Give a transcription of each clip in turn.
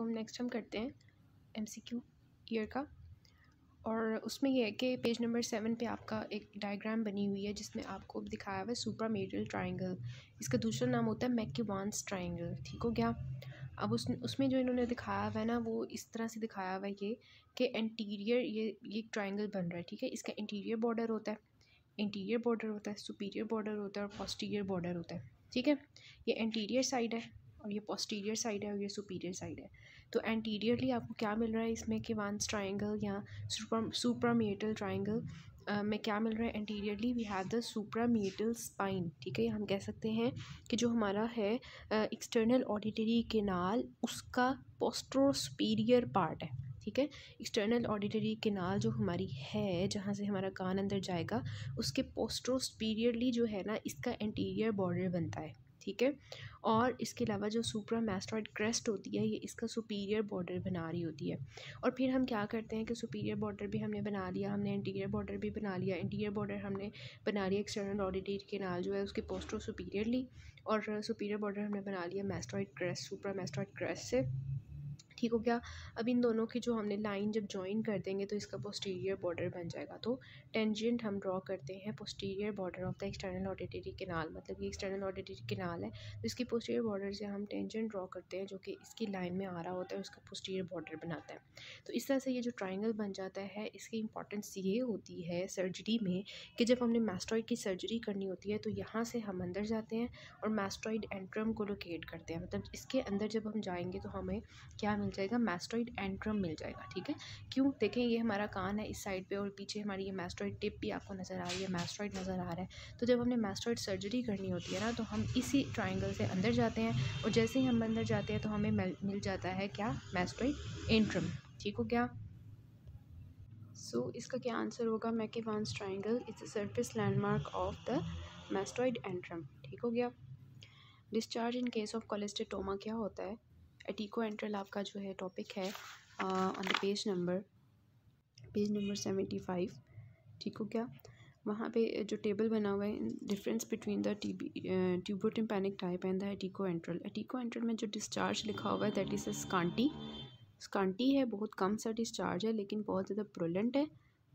हम नेक्स्ट हम करते हैं एमसीक्यू ईयर का और उसमें यह है कि पेज नंबर सेवन पे आपका एक डायग्राम बनी हुई है जिसमें आपको दिखाया हुआ है सुपरा मेडियल ट्राइंगल इसका दूसरा नाम होता है मैक्यूवांस ट्राइंगल ठीक हो गया अब उस उसमें जो इन्होंने दिखाया हुआ है ना वो इस तरह से दिखाया हुआ है ये कि इंटीरियर ये ये ट्राइंगल बन रहा है ठीक है इसका इंटीरियर बॉर्डर होता है इंटीरियर बॉर्डर होता है सुपीरियर बॉर्डर होता है और पॉस्टीरियर बॉर्डर होता है ठीक है ये इंटीरियर साइड है और ये पोस्टीरियर साइड है और ये सुपीरियर साइड है तो एंटीरियरली आपको क्या मिल रहा है इसमें कि वंस ट्राइंगल या सुपर ट्राइंगल Uh, में क्या मिल रहा है anteriorly we have the suprameatal spine ठीक है हम कह सकते हैं कि जो हमारा है एक्सटर्नल ऑडिटरी केनाल उसका पोस्ट्रोस्पीरियर पार्ट है ठीक है एक्सटर्नल ऑडिटरी केनाल जो हमारी है जहाँ से हमारा कान अंदर जाएगा उसके पोस्ट्रोस्पीरियरली जो है ना इसका एंटीरियर बॉर्डर बनता है ठीक है और इसके अलावा जो सुप्रा मैस्ट्रॉइड क्रेस्ट होती है ये इसका सुपीरियर बॉर्डर बना रही होती है और फिर हम क्या करते हैं कि सुपीरियर बॉर्डर भी हमने बना लिया हमने इंटीरियर बॉर्डर भी बना लिया इंटीरियर बॉर्डर हमने बना लिया एक्सटर्नल ऑडिटेड के नाल जो है उसकी पोस्टर सुपीरियरली ली और सुपीरियर बॉर्डर हमने बना लिया मैस्ट्रॉइड क्रेस्ट सुप्रा मैस्ट्रॉइड क्रेस्ट से ठीक हो गया अब इन दोनों की जो हमने लाइन जब ज्वाइन कर देंगे तो इसका पोस्टीरियर बॉर्डर बन जाएगा तो टेंजेंट हम ड्रॉ करते हैं posterior border of the external auditory canal मतलब ये एक्सटर्नल ऑडिटरी किनाल है तो इसकी पोस्टीरियर बॉर्डर से हम टेंजेंट ड्रॉ करते हैं जो कि इसकी लाइन में आ रहा होता है उसका पोस्टीरियर बॉर्डर बनाता है तो इस तरह से ये जो ट्राइंगल बन जाता है इसकी इंपॉर्टेंस ये होती है सर्जरी में कि जब हमने मैस्ट्रॉइड की सर्जरी करनी होती है तो यहाँ से हम अंदर जाते हैं और मैस्ट्रॉइड एंट्रम को लोकेट करते हैं मतलब इसके अंदर जब हम जाएंगे तो हमें क्या मिलता जाएगा मैस्ट्रॉइड एंड्रम मिल जाएगा ठीक है क्यों देखें ये हमारा कान है इस साइड पे और पीछे हमारी ये मैस्ट्रॉइड टिप भी आपको नज़र आ रही है मैस्ट्रॉइड नज़र आ रहा है तो जब हमने मैस्ट्रॉइड सर्जरी करनी होती है ना तो हम इसी ट्राइंगल से अंदर जाते हैं और जैसे ही हम अंदर जाते हैं तो हमें मिल जाता है क्या मैस्ट्रॉइड एंड्रम ठीक हो क्या सो so, इसका क्या आंसर होगा MacEwen's triangle is a surface landmark of the mastoid antrum ठीक हो गया discharge in case of cholesteatoma क्या होता है एटीको एंट्रल आपका जो है टॉपिक है on the page number page number seventy five ठीक हो क्या वहाँ पे जो टेबल बना हुआ है difference between the tubotympanic type and the atticoantral atticoantral में जो डिस्चार्ज लिखा हुआ है दैट इज़ अ स्कांटी स्कांटी है बहुत कम सा डिस्चार्ज है लेकिन बहुत ज़्यादा प्रोलेंट है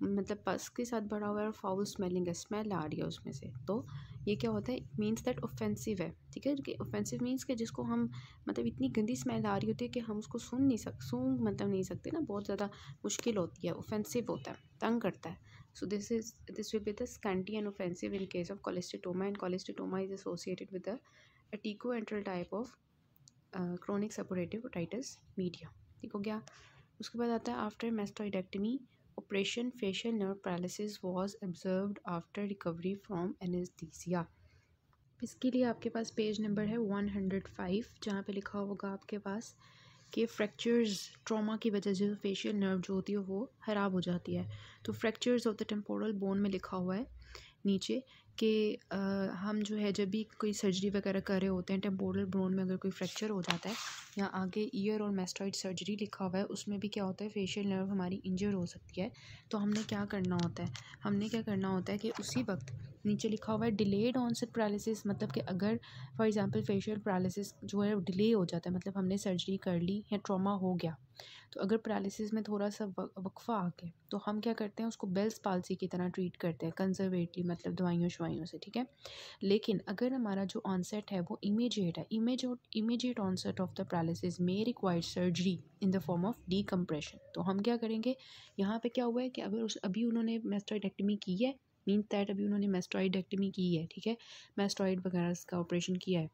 मतलब पस के साथ बढ़ा हुआ है और फाउल स्मेलिंग है स्मेल आ रही है उसमें से तो ये क्या होता है इट मीन्स दैट ऑफेंसिव है ठीक है कि ऑफेंसिव मीन्स कि जिसको हम मतलब इतनी गंदी स्मेल आ रही होती है कि हम उसको सुन नहीं सक सूं मतलब नहीं सकते ना बहुत ज़्यादा मुश्किल होती है ऑफेंसिव होता है तंग करता है so this is this will be the scanty and offensive in case of cholesteatoma and cholesteatoma is associated with atticoantral type of chronic suppurative otitis media ठीक हो गया उसके बाद आता है after mastoidectomy operation facial nerve paralysis was observed after recovery from anaesthesia इसके लिए आपके पास पेज नंबर है 105 जहाँ पर लिखा होगा आपके पास कि फ्रैक्चर्स ट्रॉमा की वजह से फेशियल नर्व जो होती है वो ख़राब हो जाती है तो fractures of the temporal bone में लिखा हुआ है नीचे कि हम जो है जब भी कोई सर्जरी वगैरह कर रहे होते हैं टेम्पोरल ब्रोन में अगर कोई फ्रैक्चर हो जाता है या आगे ईयर और मेस्टॉइड सर्जरी लिखा हुआ है उसमें भी क्या होता है फेशियल नर्व हमारी इंजर हो सकती है तो हमने क्या करना होता है हमने क्या करना होता है कि उसी वक्त नीचे लिखा हुआ है डिलेड ऑनसेट पैरालिसिस मतलब कि अगर फॉर एग्ज़ाम्पल फेशियल पैरालिसिस जो है डिले हो जाता है मतलब हमने सर्जरी कर ली या ट्रामा हो गया तो अगर पैरालिसिस में थोड़ा सा वक्फा आ गया तो हम क्या करते हैं उसको बेल्स पालसी की तरह ट्रीट करते हैं कंजर्वेटिव मतलब दवाइयों शवाइयों से ठीक है लेकिन अगर हमारा जो ऑनसेट है वो इमीजिएट है image immediate onset of the paralysis may required surgery in the form of D तो हम क्या करेंगे यहाँ पर क्या हुआ है कि अगर उस अभी उन्होंने मेस्टोइडेक्टमी की है मीन दैट अभी उन्होंने मेस्ट्रॉइड मेस्टॉइडेक्टमी की है ठीक है मेस्ट्रॉइड वगैरह का ऑपरेशन किया है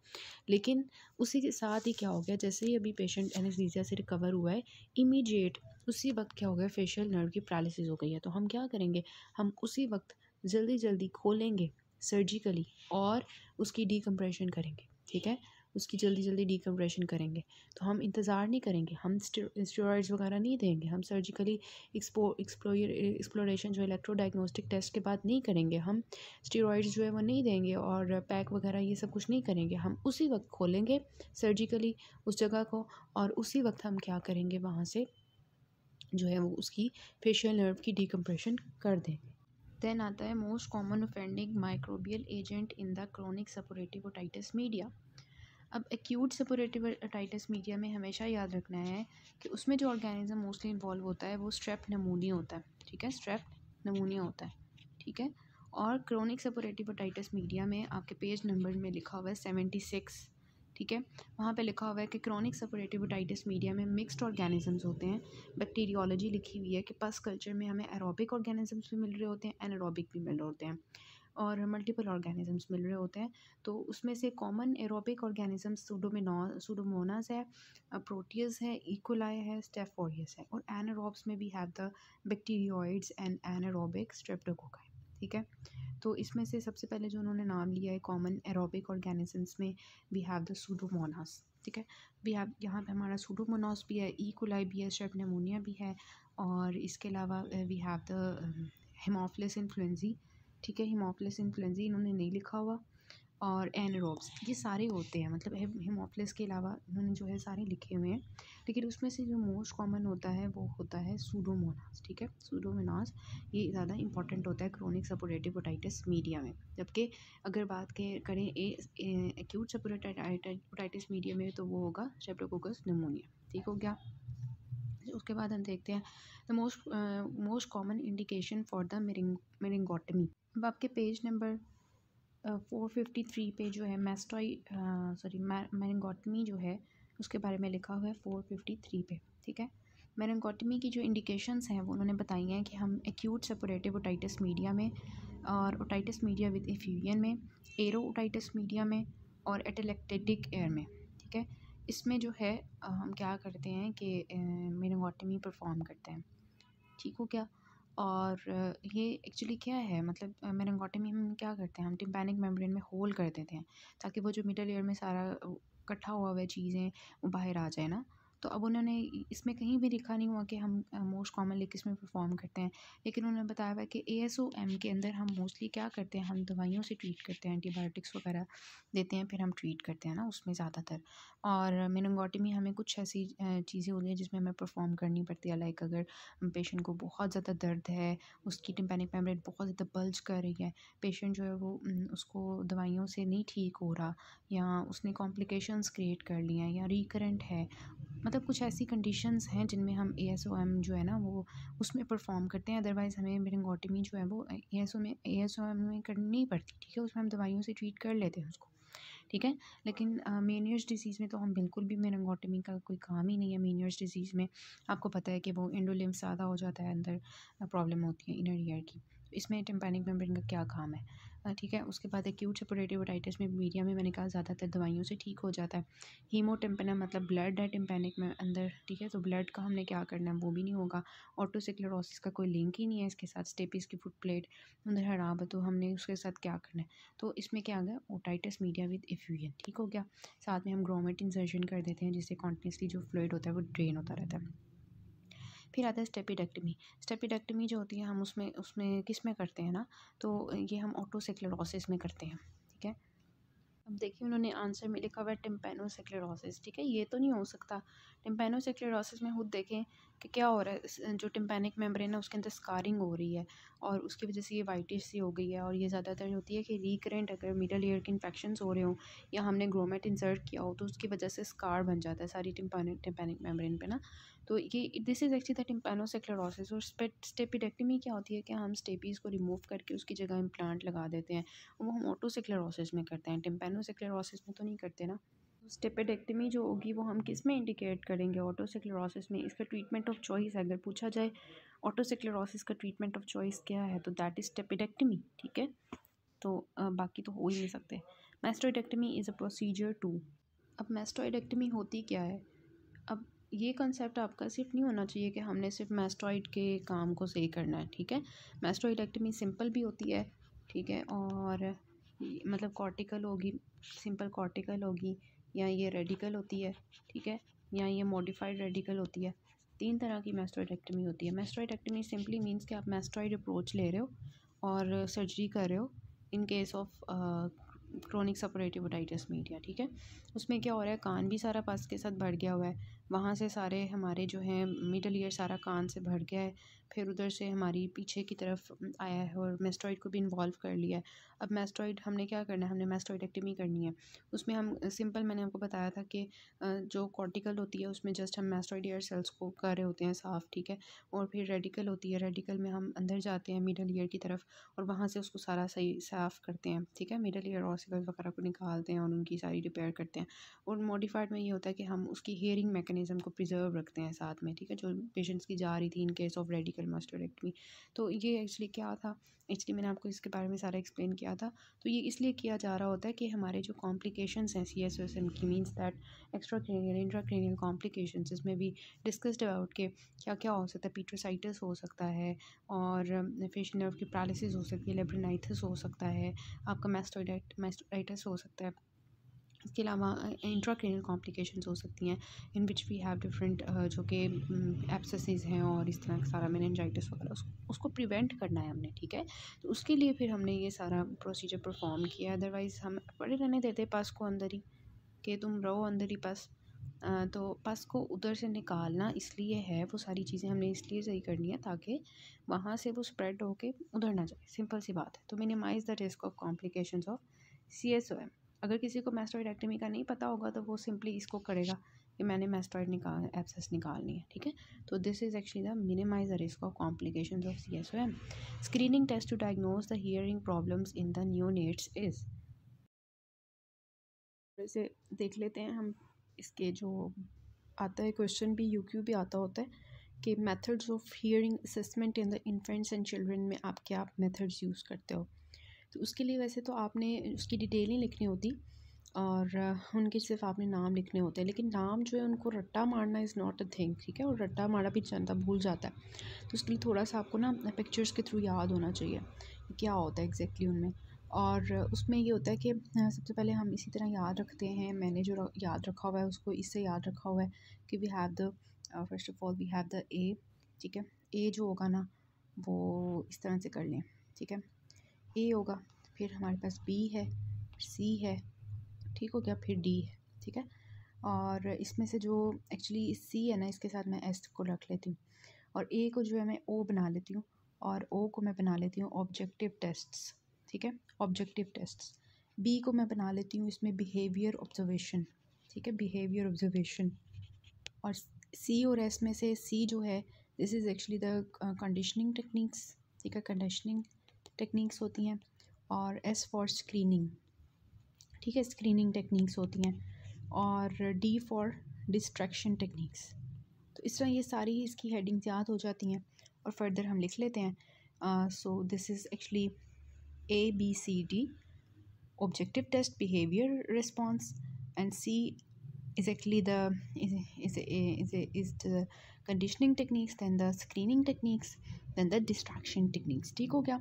लेकिन उसी के साथ ही क्या हो गया जैसे ही अभी पेशेंट एनेस्थीसिया से रिकवर हुआ है इमीडिएट उसी वक्त क्या हो गया फेशियल नर्व की पैरालिसिस हो गई है तो हम क्या करेंगे हम उसी वक्त जल्दी जल्दी खोलेंगे सर्जिकली और उसकी डिकम्प्रेशन करेंगे ठीक है उसकी जल्दी जल्दी डिकम्प्रेशन करेंगे तो हम इंतज़ार नहीं करेंगे हम स्टेरॉइड्स वगैरह नहीं देंगे हम सर्जिकली एक्सप्लोरेशन जो इलेक्ट्रो डायग्नोस्टिक टेस्ट के बाद नहीं करेंगे हम स्टेरॉइड्स जो है वो नहीं देंगे और पैक वगैरह ये सब कुछ नहीं करेंगे हम उसी वक्त खोलेंगे सर्जिकली उस जगह को और उसी वक्त हम क्या करेंगे वहाँ से जो है वो उसकी फेशियल नर्व की डिकम्प्रेशन कर देंगे देन आता है most common offending microbial agent in the chronic suppurative otitis media अब एक्यूट सपोरेटिव मीडिया में हमेशा याद रखना है कि उसमें जो ऑर्गेनिज्म मोस्टली इन्वॉल्व होता है वो स्ट्रेप नमूनी होता है ठीक है स्ट्रेप नमूनिया होता है ठीक है और क्रोनिक सपोरेटिव मीडिया में आपके पेज नंबर में लिखा हुआ है सेवेंटी सिक्स ठीक है वहाँ पे लिखा हुआ है कि क्रोनिक सपोरेटिवोटाइटिस मीडिया में मिक्सड ऑर्गेनिजम्स होते हैं बैक्टीरियोलॉजी लिखी हुई है कि पस कल्चर में हमें एरोबिक ऑर्गेनिजम्स भी मिल रहे होते हैं एनरोबिक भी मिल रहे होते हैं और मल्टीपल ऑर्गेनिजम्स मिल रहे होते हैं तो उसमें से common aerobic organisms Pseudomonas Pseudomonas है प्रोटियस है इकोलाई है स्टेफोरियस है और एनारोब्स में भी have the Bacteroides and anaerobic streptococci ठीक है तो इसमें से सबसे पहले जो उन्होंने नाम लिया है कॉमन एरोबिक ऑर्गेनिजम्स में वी हैव द सूडोमोनास ठीक है वी हैव यहाँ पे हमारा सूडोमोनास भी है ई कोलाई भी है स्ट्रेप निमोनिया भी है और इसके अलावा we have the Haemophilus influenzae ठीक है हिमोफिलस इन्फ्लुन्जी इन्होंने नहीं लिखा हुआ और एनरोब्स ये सारे होते हैं मतलब हिमोफिलस के अलावा इन्होंने जो है सारे लिखे हुए हैं लेकिन उसमें से जो मोस्ट कॉमन होता है वो होता है सूडोमोनास ठीक है सूडोमोनास ये ज़्यादा इंपॉर्टेंट होता है क्रोनिक सपोरेटिव ओटाइटिस मीडिया में जबकि अगर बात करें एक्यूट सपोरेटिव ओटाइटिस मीडिया में तो वो होगा स्ट्रेप्टोकोकस निमोनिया ठीक हो गया उसके बाद हम देखते हैं the most most common indication for the मेरिंग मेरिंगोटमी अब आपके page number four fifty three पे जो है मेस्टोई सॉरी मेरिंगोटमी जो है उसके बारे में लिखा हुआ है फोर फिफ्टी थ्री पे ठीक है मेरिंगोटमी की जो इंडिकेशंस हैं वो उन्होंने बताई हैं कि हम एक्यूट सेपोरेटिव ओटाइटिस मीडिया में और ओटाइटिस मीडिया विद इफ्यूजन में एरो ओटाइटिस मीडिया में और एटेलेक्टेटिक एयर में ठीक है इसमें जो है हम क्या करते हैं कि मेनोगोटमी परफॉर्म करते हैं ठीक हो क्या और ये एक्चुअली क्या है मतलब मेनोगोटमी हम क्या करते हैं हम टिम्पैनिक मेम्ब्रेन में होल कर देते हैं ताकि वो जो मिडल ईयर में सारा इकट्ठा हुआ हुआ चीज़ें वो बाहर आ जाए ना तो अब उन्होंने इसमें कहीं भी लिखा नहीं हुआ कि हम मोस्ट कॉमनली किस में परफॉर्म करते हैं लेकिन उन्होंने बताया हुआ कि ए एस ओ एम के अंदर हम मोस्टली क्या करते हैं हम दवाइयों से ट्रीट करते हैं एंटीबायोटिक्स वगैरह देते हैं फिर हम ट्रीट करते हैं ना उसमें ज़्यादातर और मेनोंगोटी में हमें कुछ ऐसी चीज़ें होती हैं जिसमें हमें परफॉर्म करनी पड़ती है लाइक अगर पेशेंट को बहुत ज़्यादा दर्द है उसकी टिम्पेनिक मेमरेट बहुत ज़्यादा बल्ज कर रही है पेशेंट जो है वो उसको दवाइयों से नहीं ठीक हो रहा या उसने कॉम्प्लिकेशंस क्रिएट कर लिया हैं या रिकरेंट है मतलब मतलब कुछ ऐसी कंडीशंस हैं जिनमें हम ए एस ओ एम जो है ना वो उसमें परफॉर्म करते हैं अदरवाइज़ हमें मेरिंगोटमी जो है वो ए एस ओ में ए एस ओ एम में करनी पड़ती ठीक है उसमें हम दवाइयों से ट्रीट कर लेते हैं उसको ठीक है लेकिन मेनियर्स डिसीज़ में तो हम बिल्कुल भी मेरंगोटमी का कोई काम ही नहीं है मेनियर्स डिजीज़ में आपको पता है कि वो इंडोलिम्स ज़्यादा हो जाता है अंदर प्रॉब्लम होती है इनर ईयर की इसमें टेम्पेनिक मेम्ब्रेन का क्या काम है ठीक है उसके बाद एक्यूट सेपोरेटिव ओटाइटिस में मीडिया में मैंने कहा ज़्यादातर दवाइयों से ठीक हो जाता है हीमो मतलब ब्लड है टिम्पेनिक में अंदर ठीक है तो ब्लड का हमने क्या करना है वो भी नहीं होगा ऑटोसिक्लोरोसिस का कोई लिंक ही नहीं है इसके साथ स्टेपिस की फुट प्लेट अंदर हराब है तो हमने उसके साथ क्या करना है तो इसमें क्या आ गया ओटाइटिस मीडिया विद इफ्यूजन ठीक हो गया साथ में हम ग्रोमेट इंसर्जन कर देते हैं जिससे कॉन्टीन्यूसली जो फ्लूड होता है वो ड्रेन होता रहता है फिर आता है स्टेपिडेक्टमी स्टेपिडेक्टमी जो होती है हम उसमें उसमें किस में करते हैं ना तो ये हम ऑटोसेक्लेरोसिस में करते हैं ठीक है अब देखिए उन्होंने आंसर में लिखा हुआ है टिम्पेनोसेक्लेरोसिस ठीक है ये तो नहीं हो सकता टिम्पेनोसिक्लेरोसिस में खुद देखें कि क्या हो रहा है जो टिम्पेनिक मेम्ब्रेन है उसके अंदर स्कारिंग हो रही है और उसकी वजह से ये वाइटिश सी हो गई है और ये ज़्यादातर होती है कि रिकरेंट अगर मिडल ईयर के इन्फेक्शन हो रहे हों या हमने ग्रोमेट इंसर्ट किया हो तो उसकी वजह से स्कार बन जाता है सारी टिम्पेनिक टिम्पेनिक मेम्ब्रेन पर ना तो ये this is actually the tympanosclerosis और स्टेपिडेक्टमी क्या होती है कि हम स्टेपीज़ को रिमूव करके उसकी जगह इम्प्लांट लगा देते हैं वो हम ऑटोसिक्लेरोसिस में करते हैं टिम्पेनोसिक्लेरोसिस में तो नहीं करते ना स्टेपेडेक्टमी जो होगी वो हम किस में इंडिकेट करेंगे ऑटोसिक्लोरोसिस में इसका ट्रीटमेंट ऑफ चॉइस अगर पूछा जाए ऑटोसिक्लोरोसिस का ट्रीटमेंट ऑफ चॉइस क्या है तो दैट इज़ स्टेपेडेक्टमी ठीक है तो बाकी तो हो ही नहीं सकते mastoidectomy is a procedure to अब मैस्टोइडेक्टमी होती क्या है अब ये कंसेप्ट आपका सिर्फ नहीं होना चाहिए कि हमने सिर्फ मैस्टॉइड के काम को सही करना है ठीक है मैस्टोइडेक्टमी सिंपल भी होती है ठीक है और मतलब कॉर्टिकल होगी सिंपल कॉर्टिकल होगी या ये रेडिकल होती है ठीक है या ये मॉडिफाइड रेडिकल होती है तीन तरह की मैस्टोइडेक्टमी होती है मैस्टोइडेक्टमी सिंपली मीन्स कि आप मेस्ट्रॉइड अप्रोच ले रहे हो और सर्जरी कर रहे हो in case of chronic suppurative otitis media ठीक है उसमें क्या हो रहा है कान भी सारा पास के साथ बढ़ गया हुआ है वहाँ से सारे हमारे जो हैं मिडल ईयर सारा कान से भर गया है फिर उधर से हमारी पीछे की तरफ आया है और मेस्टॉइड को भी इन्वॉल्व कर लिया है अब मेस्ट्रॉइड हमने क्या करना है हमने एक्टिवी करनी है उसमें हम सिंपल मैंने आपको बताया था कि जो कॉर्टिकल होती है उसमें जस्ट हम मेस्ट्रॉइड ईयर सेल्स को कर रहे होते हैं साफ़ ठीक है और फिर रेडिकल होती है रेडिकल में हम अंदर जाते हैं मिडल ईयर की तरफ और वहाँ से उसको सारा सही साफ़ करते हैं ठीक है मिडल ईयर ऑसिकल वगैरह को निकालते हैं और उनकी सारी रिपेयर करते हैं और मॉडिफाइड में ये होता है कि हम उसकी हेयरिंग मैकेनिज़म को प्रिजर्व रखते हैं साथ में ठीक है जो पेशेंट्स की जा रही थी in case of radical surgical mastoidectomy तो ये एक्चुअली क्या था एक्चुअली मैंने आपको इसके बारे में सारा एक्सप्लेन किया था तो ये इसलिए किया जा रहा होता है कि हमारे जो कॉम्प्लिकेशंस हैं सी एस एस एम की means that extracranial intracranial complication इसमें भी डिस्कस्ड अबाउट के क्या क्या हो सकता है पीट्रोसाइटिस हो सकता है और फेशियल नर्व की पैरालिसिस हो सकती है लेब्रेनाइथिस हो सकता है आपका मैस्टोडाइट मैस्टोडाइटिस हो सकता है इसके अलावा इंट्राक्रेनल कॉम्प्लिकेशंस हो सकती हैं in which we have different जो कि एब्सेसिस हैं और इस तरह का सारा मेनजाइटिस वगैरह उस, उसको प्रिवेंट करना है हमने ठीक है तो उसके लिए फिर हमने ये सारा प्रोसीजर परफॉर्म किया अदरवाइज़ हम पड़े रहने देते पस को अंदर ही कि तुम रहो अंदर ही पस तो पस को उधर से निकालना इसलिए है वो सारी चीज़ें हमने इसलिए सही करनी है ताकि वहाँ से वो स्प्रेड होके उधर ना जाए सिंपल सी बात है तो minimize the risk of complications of C S O M अगर किसी को मैस्ट्रॉइड एक्टमी का नहीं पता होगा तो वो सिंपली इसको करेगा कि मैंने मैस्ट्रॉइड निकाल एब्सेस निकालनी है ठीक है तो this is actually the minimize the risk of complication of C S O M screening test to diagnose the hearing problems in the neonates is से देख लेते हैं हम इसके जो आता है क्वेश्चन भी यू क्यू भी आता होता है कि methods of hearing assessment in the infants and children में आप क्या मेथड्स यूज़ करते हो तो उसके लिए वैसे तो आपने उसकी डिटेल नहीं लिखनी होती और उनके सिर्फ आपने नाम लिखने होते हैं लेकिन नाम जो है उनको रट्टा मारना इज़ नॉट अ थिंग ठीक है और रट्टा मारा भी जनता भूल जाता है तो उसके लिए थोड़ा सा आपको ना पिक्चर्स के थ्रू याद होना चाहिए क्या होता है एग्जैक्टली उनमें और उसमें ये होता है कि सबसे पहले हम इसी तरह याद रखते हैं मैंने जो याद रखा हुआ है उसको इससे याद रखा हुआ है कि we have the first of all we have the A ठीक है ए जो होगा ना वो इस तरह से कर लें ठीक है ए होगा फिर हमारे पास बी है सी है ठीक हो गया फिर डी है ठीक है और इसमें से जो एक्चुअली सी है ना इसके साथ मैं एस को रख लेती हूँ और ए को जो है मैं ओ बना लेती हूँ और ओ को मैं बना लेती हूँ ऑब्जेक्टिव टेस्ट्स ठीक है ऑब्जेक्टिव टेस्ट्स बी को मैं बना लेती हूँ इसमें बिहेवियर ऑब्जर्वेशन ठीक है बिहेवियर ऑब्जर्वेशन और सी और एस में से सी जो है this is actually the conditioning techniques ठीक है कंडीशनिंग टेक्निक्स होती हैं और एस फॉर स्क्रीनिंग ठीक है स्क्रीनिंग टेक्निक्स होती हैं और डी फॉर डिस्ट्रैक्शन टेक्निक्स तो इस तरह ये सारी इसकी हेडिंग्स याद हो जाती हैं और फर्दर हम लिख लेते हैं so this is actually A B C D objective test behaviour response and C is actually the is is is the conditioning techniques then the screening techniques then the distraction techniques ठीक हो गया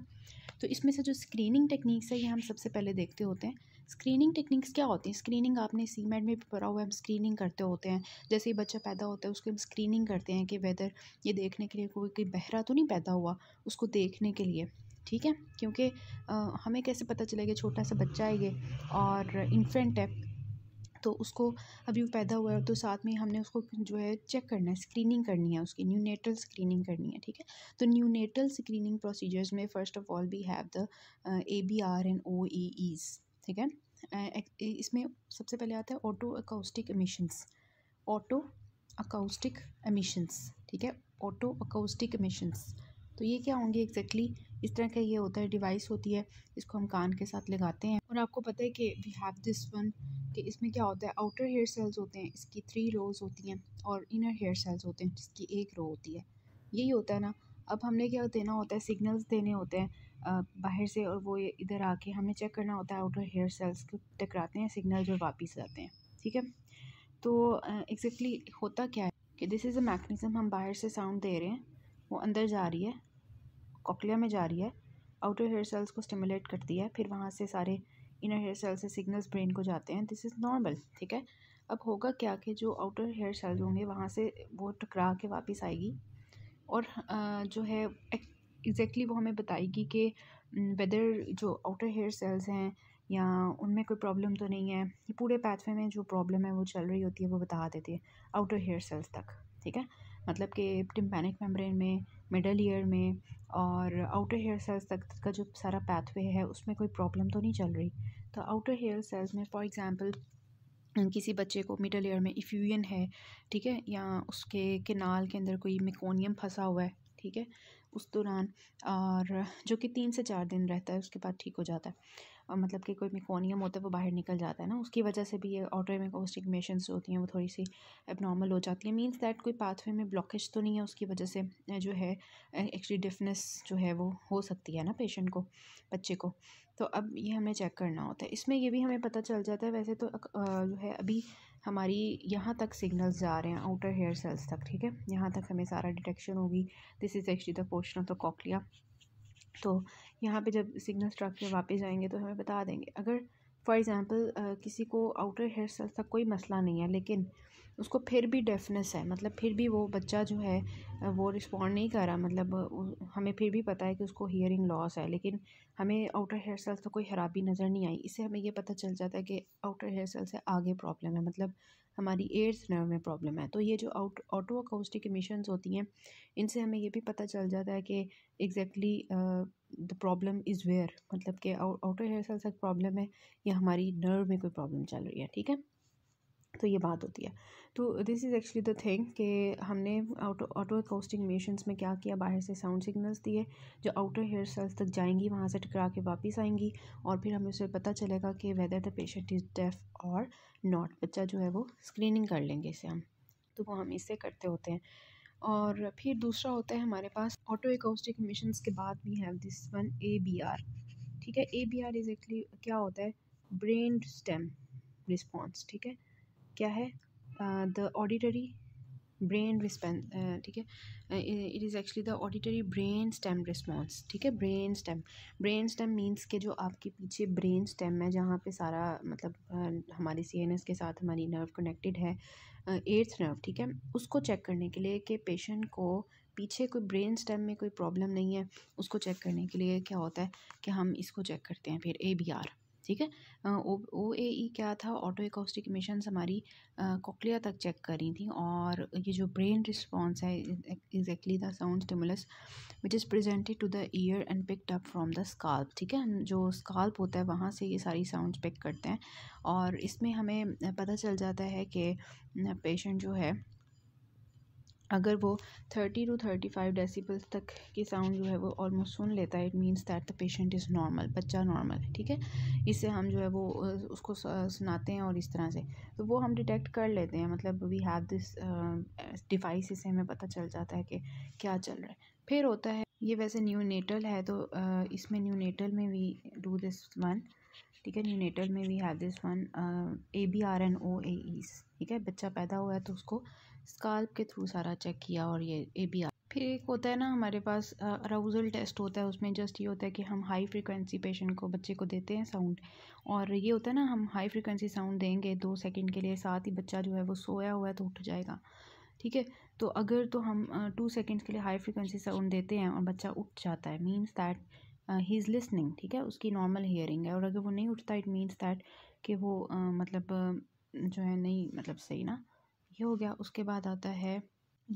तो इसमें से जो screening techniques है ये हम सबसे पहले देखते होते हैं स्क्रीनिंग टेक्निक्स क्या होती हैं स्क्रीनिंग आपने सी मेड में भी पढ़ा हुआ है हम स्क्रीनिंग करते होते हैं जैसे ही बच्चा पैदा होता है उसकी हम स्क्रीनिंग करते हैं कि वेदर ये देखने के लिए कोई कोई बहरा तो नहीं पैदा हुआ उसको देखने के लिए ठीक है क्योंकि आ, हमें कैसे पता चलेगा छोटा सा बच्चा है ये और इन्फेंट है तो उसको अभी वो पैदा हुआ है तो साथ में हमने उसको जो है चेक करना है स्क्रीनिंग करनी है उसकी न्यूनेटल स्क्रीनिंग करनी है ठीक है तो न्यूनेटल स्क्रीनिंग प्रोसीजर्स में first of all we have the A B R and O Es ठीक है इसमें सबसे पहले आता है otoacoustic emissions otoacoustic emissions ठीक है ऑटो अकाउस्टिक एमिशंस तो ये क्या होंगे एग्जैक्टली exactly इस तरह का ये होता है डिवाइस होती है इसको हम कान के साथ लगाते हैं और आपको पता है कि वी हैव दिस वन कि इसमें क्या होता है आउटर हेयर सेल्स होते हैं इसकी थ्री रोज़ होती हैं और इनर हेयर सेल्स होते हैं जिसकी एक रो होती है यही होता है ना अब हमने क्या देना होता है सिग्नल्स देने होते हैं बाहर से और वो इधर आके हमें चेक करना होता है आउटर हेयर सेल्स को टकराते हैं सिग्नल जो वापस जाते हैं ठीक है तो एग्जैक्टली exactly होता क्या है कि दिस इज़ अ मैकनिज़म हम बाहर से साउंड दे रहे हैं वो अंदर जा रही है कोकलिया में जा रही है आउटर हेयर सेल्स को स्टिमुलेट करती है फिर वहाँ से सारे इनर हेयर सेल से सिग्नल्स ब्रेन को जाते हैं दिस इज़ नॉर्मल ठीक है अब होगा क्या कि जो आउटर हेयर सेल होंगे वहाँ से वो टकरा के वापस आएगी और जो है एग्जैक्टली वो हमें बताएगी कि वेदर जो आउटर हेयर सेल्स हैं या उनमें कोई प्रॉब्लम तो नहीं है पूरे पैथवे में जो प्रॉब्लम है वो चल रही होती है वो बता देती है आउटर हेयर सेल्स तक ठीक है मतलब कि टिम्पैनिक मेम्ब्रेन में मिडल ईयर में और आउटर हेयर सेल्स तक का जो सारा पैथवे है उसमें कोई प्रॉब्लम तो नहीं चल रही तो आउटर हेयर सेल्स में फॉर एग्ज़ाम्पल किसी बच्चे को मिडल ईयर में इफ्यूजन है ठीक है या उसके किनाल के अंदर कोई मिकोनियम फंसा हुआ है ठीक है उस दौरान और जो कि तीन से चार दिन रहता है उसके बाद ठीक हो जाता है मतलब कि कोई मिकोनियम होता है वो बाहर निकल जाता है ना उसकी वजह से भी ये ऑटो जो होती हैं वो थोड़ी सी एबनॉर्मल हो जाती है मींस दैट कोई पाथवे में ब्लॉकेज तो नहीं है उसकी वजह से जो है एक्चुअली डिफनेस जो है वो हो सकती है ना पेशेंट को बच्चे को तो अब ये हमें चेक करना होता है इसमें ये भी हमें पता चल जाता है वैसे तो जो है अभी हमारी यहाँ तक सिग्नल्स जा रहे हैं आउटर हेयर सेल्स तक ठीक है यहाँ तक हमें सारा डिटेक्शन होगी this is actually the portion of the cochlea तो यहाँ पे जब सिग्नल स्ट्रक्चर वापस जाएंगे तो हमें बता देंगे अगर फॉर एग्ज़ाम्पल किसी को आउटर हेयर स्टाइल का कोई मसला नहीं है लेकिन उसको फिर भी डेफनेस है मतलब फिर भी वो बच्चा जो है वो रिस्पॉन्ड नहीं कर रहा मतलब हमें फिर भी पता है कि उसको हियरिंग लॉस है लेकिन हमें आउटर हेयर सेल्स तो कोई खराबी नज़र नहीं आई इससे हमें ये पता चल जाता है कि आउटर हेयर सेल से आगे प्रॉब्लम है मतलब हमारी एयर्स नर्व में प्रॉब्लम है तो ये जो आउट ऑटो अकाउस्टिक इमिशन होती हैं इनसे हमें ये भी पता चल जाता है कि exactly the problem is where मतलब कि आउटर हेयर सेल्स एक प्रॉब्लम है या हमारी नर्व में कोई प्रॉब्लम चल रही है ठीक है तो ये बात होती है तो this is actually the thing कि हमने ऑटो ऑटो काउस्टिंग मिशंस में क्या किया बाहर से साउंड सिग्नल्स दिए जो आउटर हेयर सेल्स तक जाएंगी वहाँ से टकरा के वापस आएंगी और फिर हमें उसे पता चलेगा कि whether the patient is deaf और नॉट बच्चा जो है वो स्क्रीनिंग कर लेंगे इसे हम तो वो हम इससे करते होते हैं और फिर दूसरा होता है हमारे पास ऑटो एकोस्टिक मिशन के बाद we have this one A B R ठीक है A B R is actually क्या होता है ब्रेन स्टेम रिस्पॉन्स ठीक है क्या है द ऑडिटरी ब्रेन रिस्पें ठीक है it is actually the auditory brain stem response ठीक है brain stem brain stem means के जो आपके पीछे ब्रेन स्टेम है जहाँ पे सारा मतलब हमारी सी के साथ हमारी नर्व कनेक्टेड है एट्थ नर्व ठीक है उसको चेक करने के लिए कि पेशेंट को पीछे कोई ब्रेन स्टेम में कोई प्रॉब्लम नहीं है उसको चेक करने के लिए क्या होता है कि हम इसको चेक करते हैं फिर ए बी आर ठीक है ओ ए ई क्या था ऑटो एकोस्टिक मिशंस हमारी कोकलिया तक चेक करी थी और ये जो ब्रेन रिस्पॉन्स है exactly the sound stimulus which is presented to the ear and picked up from the scalp ठीक है जो स्काल्प होता है वहाँ से ये सारी साउंड पिक करते हैं और इसमें हमें पता चल जाता है कि पेशेंट जो है अगर वो thirty two thirty five decibels तक की साउंड जो है वो ऑलमोस्ट सुन लेता है it means that the patient is normal बच्चा नॉर्मल है ठीक है इससे हम जो है वो उसको सुनाते हैं और इस तरह से तो वो हम डिटेक्ट कर लेते हैं मतलब वी हैव दिस डिवाइस इससे हमें पता चल जाता है कि क्या चल रहा है फिर होता है ये वैसे न्यू नेटल है तो uh, इसमें न्यू नेटल में वी डू दिस वन ठीक है न्यू नेटल में we have this one A B R and O S ठीक है बच्चा पैदा हुआ है तो उसको स्काल्प के थ्रू सारा चेक किया और ये ए बी आर फिर एक होता है ना हमारे पास अराउजल टेस्ट होता है उसमें जस्ट ये होता है कि हम हाई फ्रिक्वेंसी पेशेंट को बच्चे को देते हैं साउंड और ये होता है ना हम हाई फ्रिक्वेंसी साउंड देंगे दो सेकेंड के लिए साथ ही बच्चा जो है वो सोया हुआ है तो उठ जाएगा ठीक है तो अगर तो हम टू सेकेंड्स के लिए हाई फ्रिक्वेंसी साउंड देते हैं और बच्चा उठ जाता है means that he is listening ठीक है उसकी नॉर्मल हियरिंग है और अगर वो नहीं उठता इट मीन्स दैट कि वो uh, मतलब जो है नहीं मतलब सही ना ये हो गया उसके बाद आता है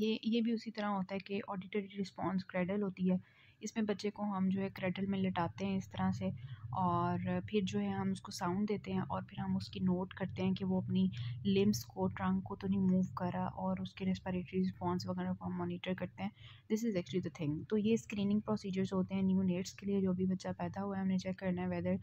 ये ये भी उसी तरह होता है कि ऑडिटरी रिस्पॉन्स क्रेडल होती है इसमें बच्चे को हम जो है क्रेडल में लटाते हैं इस तरह से और फिर जो है हम उसको साउंड देते हैं और फिर हम उसकी नोट करते हैं कि वो अपनी लिम्स को ट्रंक को तो नहीं मूव करा और उसके रेस्परेटरी रिस्पॉन्स वगैरह को हम मॉनिटर करते हैं this is actually the thing तो ये स्क्रीनिंग प्रोसीजर्स होते हैं न्यू नेट्स के लिए जो भी बच्चा पैदा हुआ है हमने चेक करना है whether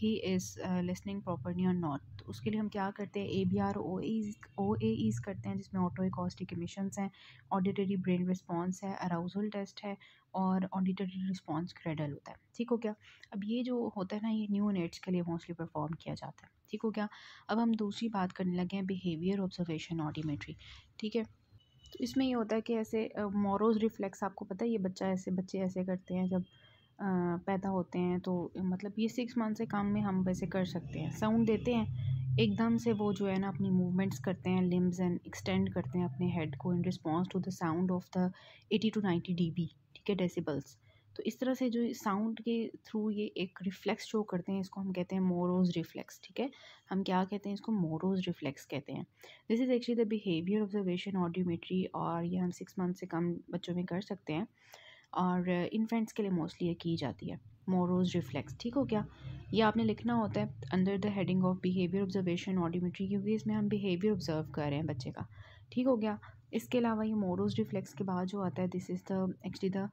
he is listening properly और नॉट तो उसके लिए हम क्या करते हैं A B R O Es O Es करते हैं जिसमें ऑटो एकॉस्टिक एमिशंस हैं ऑडिटरी ब्रेन रिस्पॉन्स है अराउजल टेस्ट है और ऑडिटरी रिस्पॉन्स क्रेडल होता है ठीक हो क्या अब ये जो होता है ना ये न्यू नेट्स के लिए मोस्टली परफॉर्म किया जाता है ठीक हो क्या अब हम दूसरी बात करने लगे हैं बिहेवियर ऑब्जर्वेशन ऑडिमेट्री ठीक है तो इसमें ये होता है कि ऐसे मोरोज रिफ्लेक्स आपको पता है ये बच्चा ऐसे बच्चे ऐसे करते हैं जब पैदा होते हैं तो मतलब ये सिक्स मंथ से काम में हम वैसे कर सकते हैं साउंड देते हैं एकदम से वो जो है ना अपनी मूवमेंट्स करते हैं लिम्स एंड एक्सटेंड करते हैं अपने हेड को in response to the sound of the eighty to ninety D B के डेसिबल्स तो इस तरह से जो साउंड के थ्रू ये एक रिफ्लेक्स शो करते हैं इसको हम कहते हैं मोरोज रिफ्लेक्स ठीक है हम क्या कहते हैं इसको मोरोज रिफ्लेक्स कहते हैं this is actually the behaviour observation audiometry और ये हम सिक्स मंथ से कम बच्चों में कर सकते हैं और इन्फेंट्स के लिए मोस्टली ये की जाती है मोरोज रिफ्लेक्स ठीक हो गया ये आपने लिखना होता है under the heading of behaviour observation audiometry क्योंकि इसमें हम बिहेवियर ऑब्जर्व कर रहे हैं बच्चे का ठीक हो गया इसके अलावा ये मोरोज रिफ्लेक्स के बाद जो आता है this is the actually the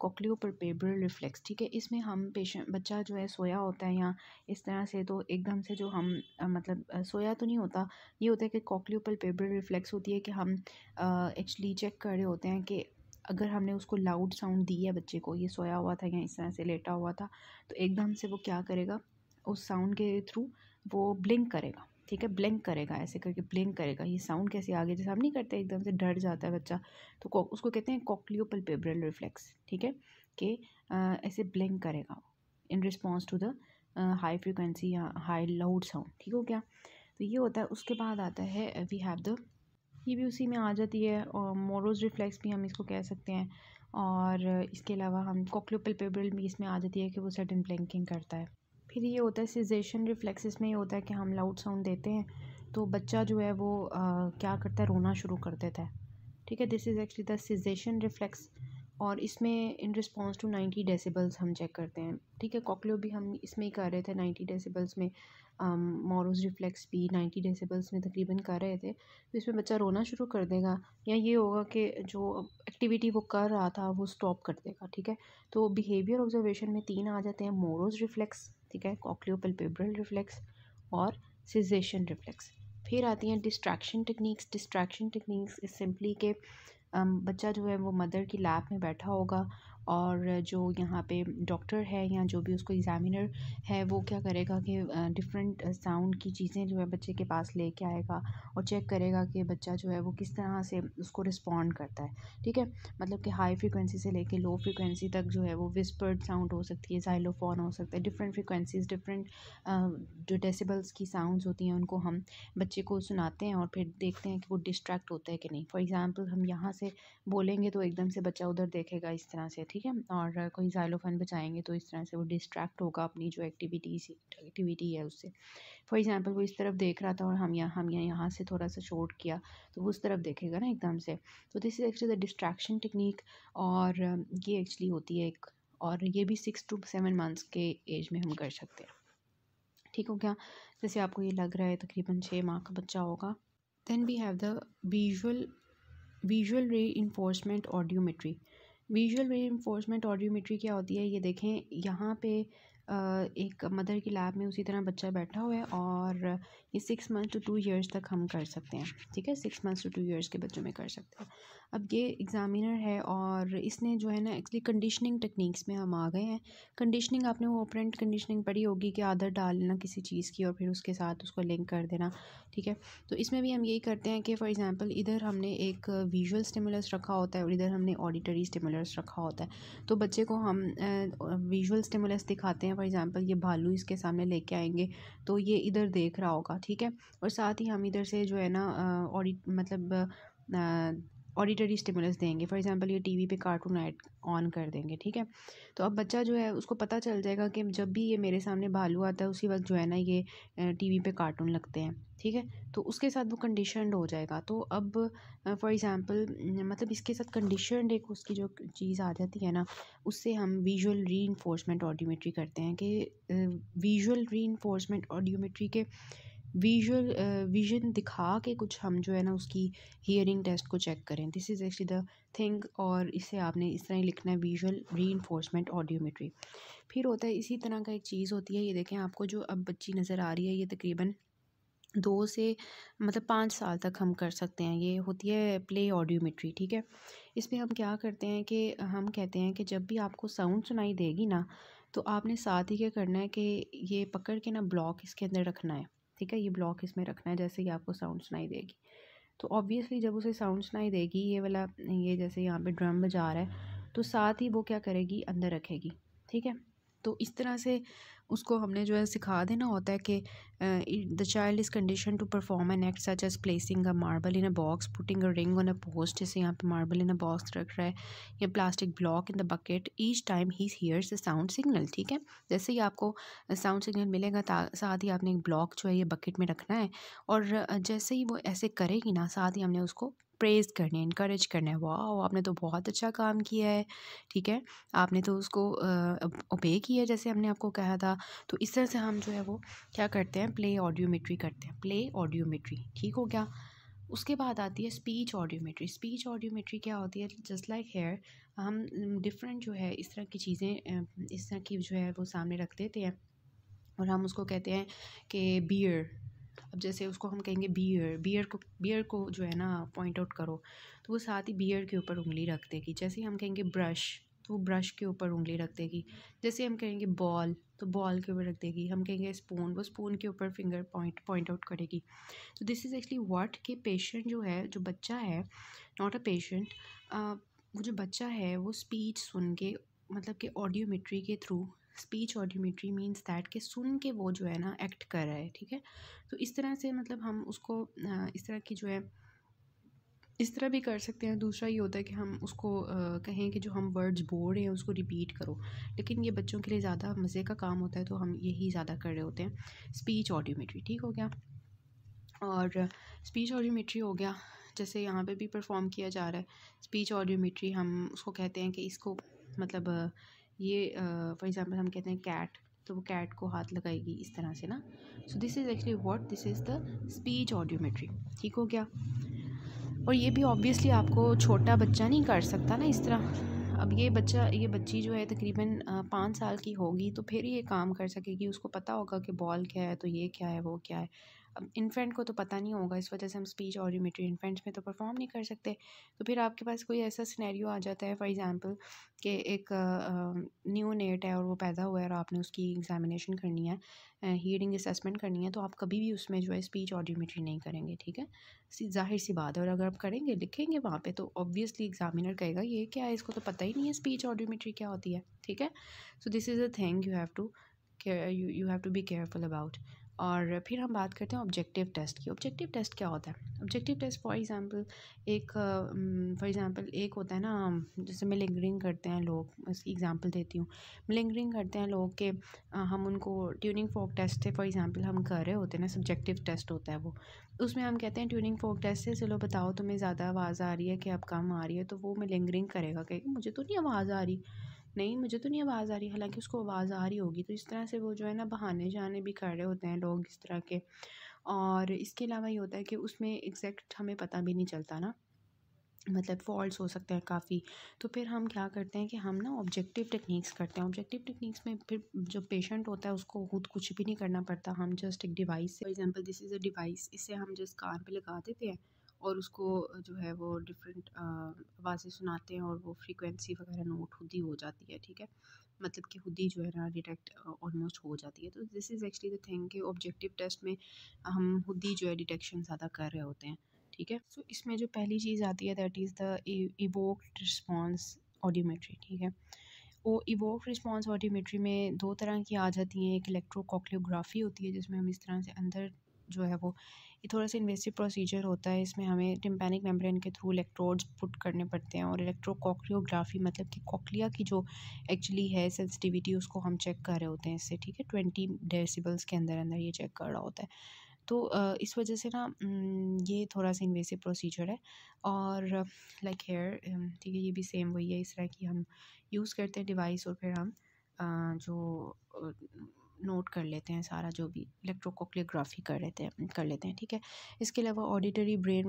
cochleopalpebral reflex ठीक है इसमें हम पेशेंट बच्चा जो है सोया होता है या इस तरह से तो एकदम से जो हम आ, uh, मतलब आ, uh, सोया तो नहीं होता ये होता है कि कोकलियो परपेब्रल रिफ्लेक्स होती है कि हम एक्चुअली uh, चेक कर रहे होते हैं कि अगर हमने उसको लाउड साउंड दी है बच्चे को ये सोया हुआ था या इस तरह से लेटा हुआ था तो एकदम से वो क्या करेगा उस साउंड के थ्रू वो ब्लिंक करेगा ठीक है ब्लिंक करेगा ऐसे करके ब्लिंक करेगा ये साउंड कैसे आ गया जैसे हम नहीं करते एकदम से डर जाता है बच्चा तो उसको कहते हैं कॉकलियोपल पेब्रल रिफ्लेक्स ठीक है कि ऐसे ब्लिंक करेगा in response to the high frequency या हाई लाउड साउंड ठीक हो गया तो ये होता है उसके बाद आता है वी हैव द ये भी उसी में आ जाती है और मोरोज रिफ्लेक्स भी हम इसको कह सकते हैं और इसके अलावा हम कॉकलोपल पल्पेब्रल भी इसमें आ जाती है कि वो सडन ब्लैंकिंग करता है फिर ये होता है सिजेशन रिफ्लेक्सेस इसमें ये होता है कि हम लाउड साउंड देते हैं तो बच्चा जो है वो आ, क्या करता है रोना शुरू कर देता है ठीक है this is actually the cessation reflex और इसमें in response to ninety decibels हम चेक करते हैं ठीक है कॉकलियो भी हम इसमें ही कर रहे थे नाइन्टी डेसिबल्स में मॉरोज रिफ्लेक्स भी नाइन्टी डेसिबल्स में तकरीबन कर रहे थे तो इसमें बच्चा रोना शुरू कर देगा या ये होगा कि जो एक्टिविटी वो कर रहा था वो स्टॉप कर देगा ठीक है तो बिहेवियर ऑब्जर्वेशन में तीन आ जाते हैं मोरोज रिफ्लेक्स ठीक है कॉक्लियोपल्पेब्रल रिफ्लेक्स और सिजेशन रिफ्लेक्स फिर आती हैं डिस्ट्रैक्शन टेक्निक्स डिस्ट्रैक्शन टेक्निक्स इस सिंपली के बच्चा जो है वो मदर की लैप में बैठा होगा और जो यहाँ पे डॉक्टर है या जो भी उसको एग्ज़ामिनर है वो क्या करेगा कि डिफरेंट साउंड की चीज़ें जो है बच्चे के पास लेके आएगा और चेक करेगा कि बच्चा जो है वो किस तरह से उसको रिस्पॉन्ड करता है ठीक है मतलब कि हाई फ्रिक्वेंसी से लेके लो फ्रिक्वेंसी तक जो है वो विस्पर्ड साउंड हो सकती है जाइलोफोन हो सकता है डिफरेंट फ्रिक्वेंसीज डिफरेंट जो डेसीबल्स की साउंड होती हैं उनको हम बच्चे को सुनाते हैं और फिर देखते हैं कि वो डिस्ट्रैक्ट होता है कि नहीं फॉर एग्ज़ाम्पल हम यहाँ से बोलेंगे तो एकदम से बच्चा उधर देखेगा इस तरह से ठीक है और कोई जाइलोफोन बचाएंगे तो इस तरह से वो डिस्ट्रैक्ट होगा अपनी जो एक्टिविटीज एक्टिविटी है उससे फॉर एग्ज़ाम्पल वो इस तरफ देख रहा था और हम यहाँ हम यहाँ यहाँ से थोड़ा सा शॉर्ट किया तो वो उस तरफ देखेगा ना एकदम से तो this is actually the distraction technique और ये एक्चुअली होती है एक और ये भी सिक्स टू सेवन मंथ्स के एज में हम कर सकते हैं ठीक हो गया जैसे आपको ये लग रहा है तकरीबन छः माह का बच्चा होगा then we have the visual visual reinforcement audiometry visual reinforcement audiometry क्या होती है ये देखें यहाँ पे एक मदर की लैब में उसी तरह बच्चा बैठा हुआ है और ये six month to two years तक हम कर सकते हैं ठीक है six months to two years के बच्चों में कर सकते हैं अब ये एग्ज़ामिनर है और इसने जो है ना एक्चुअली कंडीशनिंग टेक्निक्स में हम आ गए हैं कंडीशनिंग आपने वो ऑपरेंट कंडीशनिंग पढ़ी होगी कि आदर डालना किसी चीज़ की और फिर उसके साथ उसको लिंक कर देना ठीक है तो इसमें भी हम यही करते हैं कि फॉर एग्ज़ाम्पल इधर हमने एक विजुअल स्टिमुलस रखा होता है और इधर हमने ऑडिटरी स्टिमुलस रखा होता है तो बच्चे को हम विजुअल स्टिमुलस दिखाते हैं फॉर एग्ज़ाम्पल ये भालू इसके सामने लेके आएंगे तो ये इधर देख रहा होगा ठीक है और साथ ही हम इधर से जो है ना ऑडिट मतलब ऑडिटरी स्टिमुलस देंगे फॉर एग्ज़ाम्पल ये टीवी पे कार्टून ऐड ऑन कर देंगे ठीक है तो अब बच्चा जो है उसको पता चल जाएगा कि जब भी ये मेरे सामने भालू आता है उसी वक्त जो है ना ये टीवी पे कार्टून लगते हैं ठीक है तो उसके साथ वो कंडीशनड हो जाएगा तो अब फॉर एग्ज़ाम्पल मतलब इसके साथ कंडीशनड एक उसकी जो चीज़ आ जाती है ना उससे हम विजुअल री इन्फोर्समेंट ऑडियोमेट्री करते हैं कि विजुअल री इन्फोर्समेंट ऑडियोमेट्री के विजुअल विजन uh, दिखा के कुछ हम जो है ना उसकी हियरिंग टेस्ट को चेक करें this is actually the thing और इसे आपने इस तरह लिखना है विजुअल री इन्फोर्समेंट ऑडियोमेट्री फिर होता है इसी तरह का एक चीज़ होती है ये देखें आपको जो अब बच्ची नज़र आ रही है ये तकरीबन दो से मतलब पाँच साल तक हम कर सकते हैं ये होती है प्ले ऑडियोमेट्री ठीक है इस पर हम क्या करते हैं कि हम कहते हैं कि जब भी आपको साउंड सुनाई देगी ना तो आपने साथ ही क्या करना है कि ये पकड़ के ना ब्लॉक इसके अंदर रखना है ठीक है ये ब्लॉक इसमें रखना है जैसे ही आपको साउंड सुनाई देगी तो ऑब्वियसली जब उसे साउंड सुनाई देगी ये वाला ये जैसे यहाँ पे ड्रम बजा रहा है तो साथ ही वो क्या करेगी अंदर रखेगी ठीक है तो इस तरह से उसको हमने जो है सिखा देना होता है कि the child is condition to perform an act such as placing a marble in a box putting a ring on a post जैसे यहाँ पे मार्बल इन अ बॉक्स रख रहा है या plastic block in the bucket each time he hears a sound signal ठीक है जैसे ही आपको साउंड सिग्नल मिलेगा साथ ही आपने एक ब्लॉक जो है ये बकेट में रखना है और जैसे ही वो ऐसे करेगी ना साथ ही हमने उसको प्रेज़ करने इनक्रेज करने वाह आपने तो बहुत अच्छा काम किया है ठीक है आपने तो उसको ओबे किया जैसे हमने आपको कहा था तो इस तरह से हम जो है वो क्या करते हैं प्ले ऑडियोमेट्री करते हैं प्ले ऑडियोमेट्री ठीक हो गया उसके बाद आती है स्पीच ऑडियोमेट्री स्पीच ऑडियोमेट्री क्या होती है जस्ट लाइक हेयर हम डिफरेंट जो है इस तरह की चीज़ें इस तरह की जो है वो सामने रख देते हैं और हम उसको कहते हैं कि बियर अब जैसे उसको हम कहेंगे बियर बियर को बियर को जो है ना पॉइंट आउट करो तो वो साथ ही बियर तो के ऊपर उंगली रख देगी जैसे हम कहेंगे ब्रश तो वो ब्रश के ऊपर उंगली रख देगी जैसे हम कहेंगे बॉल तो बॉल के ऊपर रख देगी हम कहेंगे स्पून वो स्पून के ऊपर फिंगर पॉइंट पॉइंट आउट करेगी तो दिस इज़ एक्चुअली व्हाट कि पेशेंट जो है जो बच्चा है नॉट अ पेशेंट वो जो बच्चा है वो स्पीच सुन के मतलब कि ऑडियोमेट्री के through speech audiometry means that कि सुन के वो जो है ना एक्ट कर रहा है ठीक है तो इस तरह से मतलब हम उसको इस तरह की जो है इस तरह भी कर सकते हैं दूसरा ये होता है कि हम उसको आ, कहें कि जो हम वर्ड्स बोल रहे हैं उसको रिपीट करो लेकिन ये बच्चों के लिए ज़्यादा मज़े का काम होता है तो हम यही ज़्यादा कर रहे होते हैं स्पीच ऑडियोमेट्री ठीक हो गया और स्पीच ऑडियोमेट्री हो गया जैसे यहाँ पे भी परफॉर्म किया जा रहा है स्पीच ऑडियोमेट्री हम उसको कहते हैं कि इसको मतलब ये फॉर एग्ज़ाम्पल हम कहते हैं कैट तो वो कैट को हाथ लगाएगी इस तरह से ना so this is actually what this is the speech audiometry ठीक हो गया और ये भी ऑब्वियसली आपको छोटा बच्चा नहीं कर सकता ना इस तरह अब ये बच्चा ये बच्ची जो है तकरीबन पाँच साल की होगी तो फिर ये काम कर सकेगी उसको पता होगा कि बॉल क्या है तो ये क्या है वो क्या है अब इन्फेंट को तो पता नहीं होगा इस वजह से हम स्पीच ऑडियोमेट्री इन्फेंट्स में तो परफॉर्म नहीं कर सकते तो फिर आपके पास कोई ऐसा सिनेरियो आ जाता है फॉर एग्ज़ाम्पल कि एक न्यू नेट है और वो पैदा हुआ है और आपने उसकी एग्ज़ामिनेशन करनी है हीडिंग असमेंट करनी है तो आप कभी भी उसमें जो है स्पीच ऑडियोमेट्री नहीं करेंगे ठीक है जाहिर सी बात है और अगर आप करेंगे लिखेंगे वहाँ पर तो ऑब्वियसली एग्ज़ामिनर कहेगा ये क्या है इसको तो पता ही नहीं है स्पीच ऑडियोमेट्री क्या होती है ठीक है so this is a thing you have to you have to be careful about और फिर हम बात करते हैं ऑब्जेक्टिव टेस्ट की ऑब्जेक्टिव टेस्ट क्या होता है ऑब्जेक्टिव टेस्ट फॉर एग्ज़ाम्पल एक फॉर एग्ज़ाम्पल एक होता है ना जैसे मिलिंगरिंग करते हैं लोग इसकी देती हूँ मिलिंगरिंग करते हैं लोग के हम उनको ट्यूनिंग फोक टेस्ट से फॉर एग्ज़ाम्पल हम कर रहे होते हैं ना सब्जेक्टिव टेस्ट होता है वो उसमें हम कहते हैं ट्यूनिंग फोक टेस्ट से चलो बताओ तुम्हें ज़्यादा आवाज़ आ रही है कि अब कम आ रही है तो वो मिलिंगरिंग करेगा कहेगा मुझे तो नहीं आवाज़ आ रही नहीं मुझे तो नहीं आवाज़ आ रही हालांकि उसको आवाज़ आ रही होगी तो इस तरह से वो जो है ना बहाने जाने भी कर रहे होते हैं लोग इस तरह के और इसके अलावा ये होता है कि उसमें एग्जैक्ट हमें पता भी नहीं चलता ना मतलब फॉल्ट हो सकते हैं काफ़ी तो फिर हम क्या करते हैं कि हम ना ऑब्जेक्टिव टेक्निक्स करते हैं ऑब्जेक्टिव टेक्निक्स में फिर जो पेशेंट होता है उसको खुद कुछ भी नहीं करना पड़ता हम जस्ट एक device for example this is a device इसे हम जस्ट कान पे लगा देते हैं और उसको जो है वो डिफरेंट आवाज़ें सुनाते हैं और वो फ्रीक्वेंसी वगैरह नोट हुदी हो जाती है ठीक है मतलब कि हुदी जो है ना डिटेक्ट ऑलमोस्ट हो जाती है तो this is actually the thing कि ऑब्जेक्टिव टेस्ट में हम हुदी जो है डिटेक्शन ज़्यादा कर रहे होते हैं ठीक है सो so, इसमें जो पहली चीज़ आती है that is the evoked response audiometry ठीक है वो इवोक रिस्पॉन्स ऑडियोमेट्री में दो तरह की आ जाती हैं एक इलेक्ट्रोकॉक्लियोग्राफी होती है जिसमें हम इस तरह से अंदर जो है वो ये थोड़ा सा इन्वेसिव प्रोसीजर होता है इसमें हमें टिम्पैनिक मेम्ब्रेन के थ्रू इलेक्ट्रोड्स पुट करने पड़ते हैं और इलेक्ट्रोकॉक्लियोग्राफी मतलब कि कॉकलिया की जो एक्चुअली है सेंसिटिविटी उसको हम चेक कर रहे होते हैं इससे ठीक है ट्वेंटी डेसिबल्स के अंदर अंदर ये चेक कर रहा होता है तो इस वजह से ना ये थोड़ा सा इन्वेसिव प्रोसीजर है और लाइक हेयर ठीक है ये भी सेम वही है इस तरह की हम यूज़ करते हैं डिवाइस और फिर हम जो नोट कर लेते हैं सारा जो भी इलेक्ट्रोकोक्लियोग्राफी कर लेते हैं कर लेते हैं ठीक है इसके अलावा auditory brain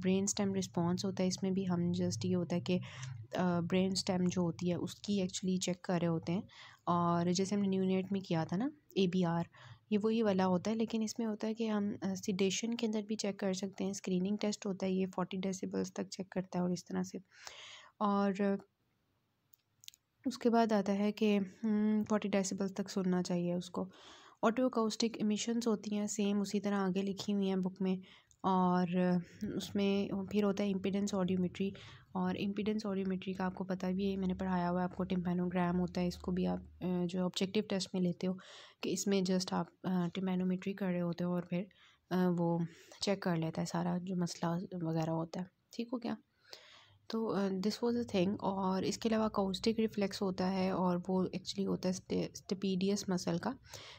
brain stem response होता है इसमें भी हम जस्ट ये होता है कि ब्रेन स्टेम जो होती है उसकी एक्चुअली चेक कर रहे होते हैं और जैसे हमने न्यूनेट में किया था ना ए बी आर ये वही वाला होता है लेकिन इसमें होता है कि हम सीडेशन के अंदर भी चेक कर सकते हैं स्क्रीनिंग टेस्ट होता है ये फोर्टी डेसिबल्स तक चेक करता है और इस तरह से और उसके बाद आता है कि फोर्टी हम्म, डेसिबल तक सुनना चाहिए उसको ऑटो इमिशंस होती हैं सेम उसी तरह आगे लिखी हुई हैं बुक में और उसमें फिर होता है इम्पिडेंस ऑडियोमेट्री और इम्पिडेंस ऑडियोमेट्री का आपको पता भी है मैंने पढ़ाया हुआ है आपको टिम्पेनोग्राम होता है इसको भी आप जो ऑब्जेक्टिव टेस्ट में लेते हो कि इसमें जस्ट आप टिम्पेनोमेट्री कर रहे होते हो और फिर वो चेक कर लेता है सारा जो मसला वगैरह होता है ठीक हो क्या तो दिस वॉज अ थिंग और इसके अलावा कौस्टिक रिफ्लेक्स होता है और वो एक्चुअली होता है स्टिपीडियस मसल का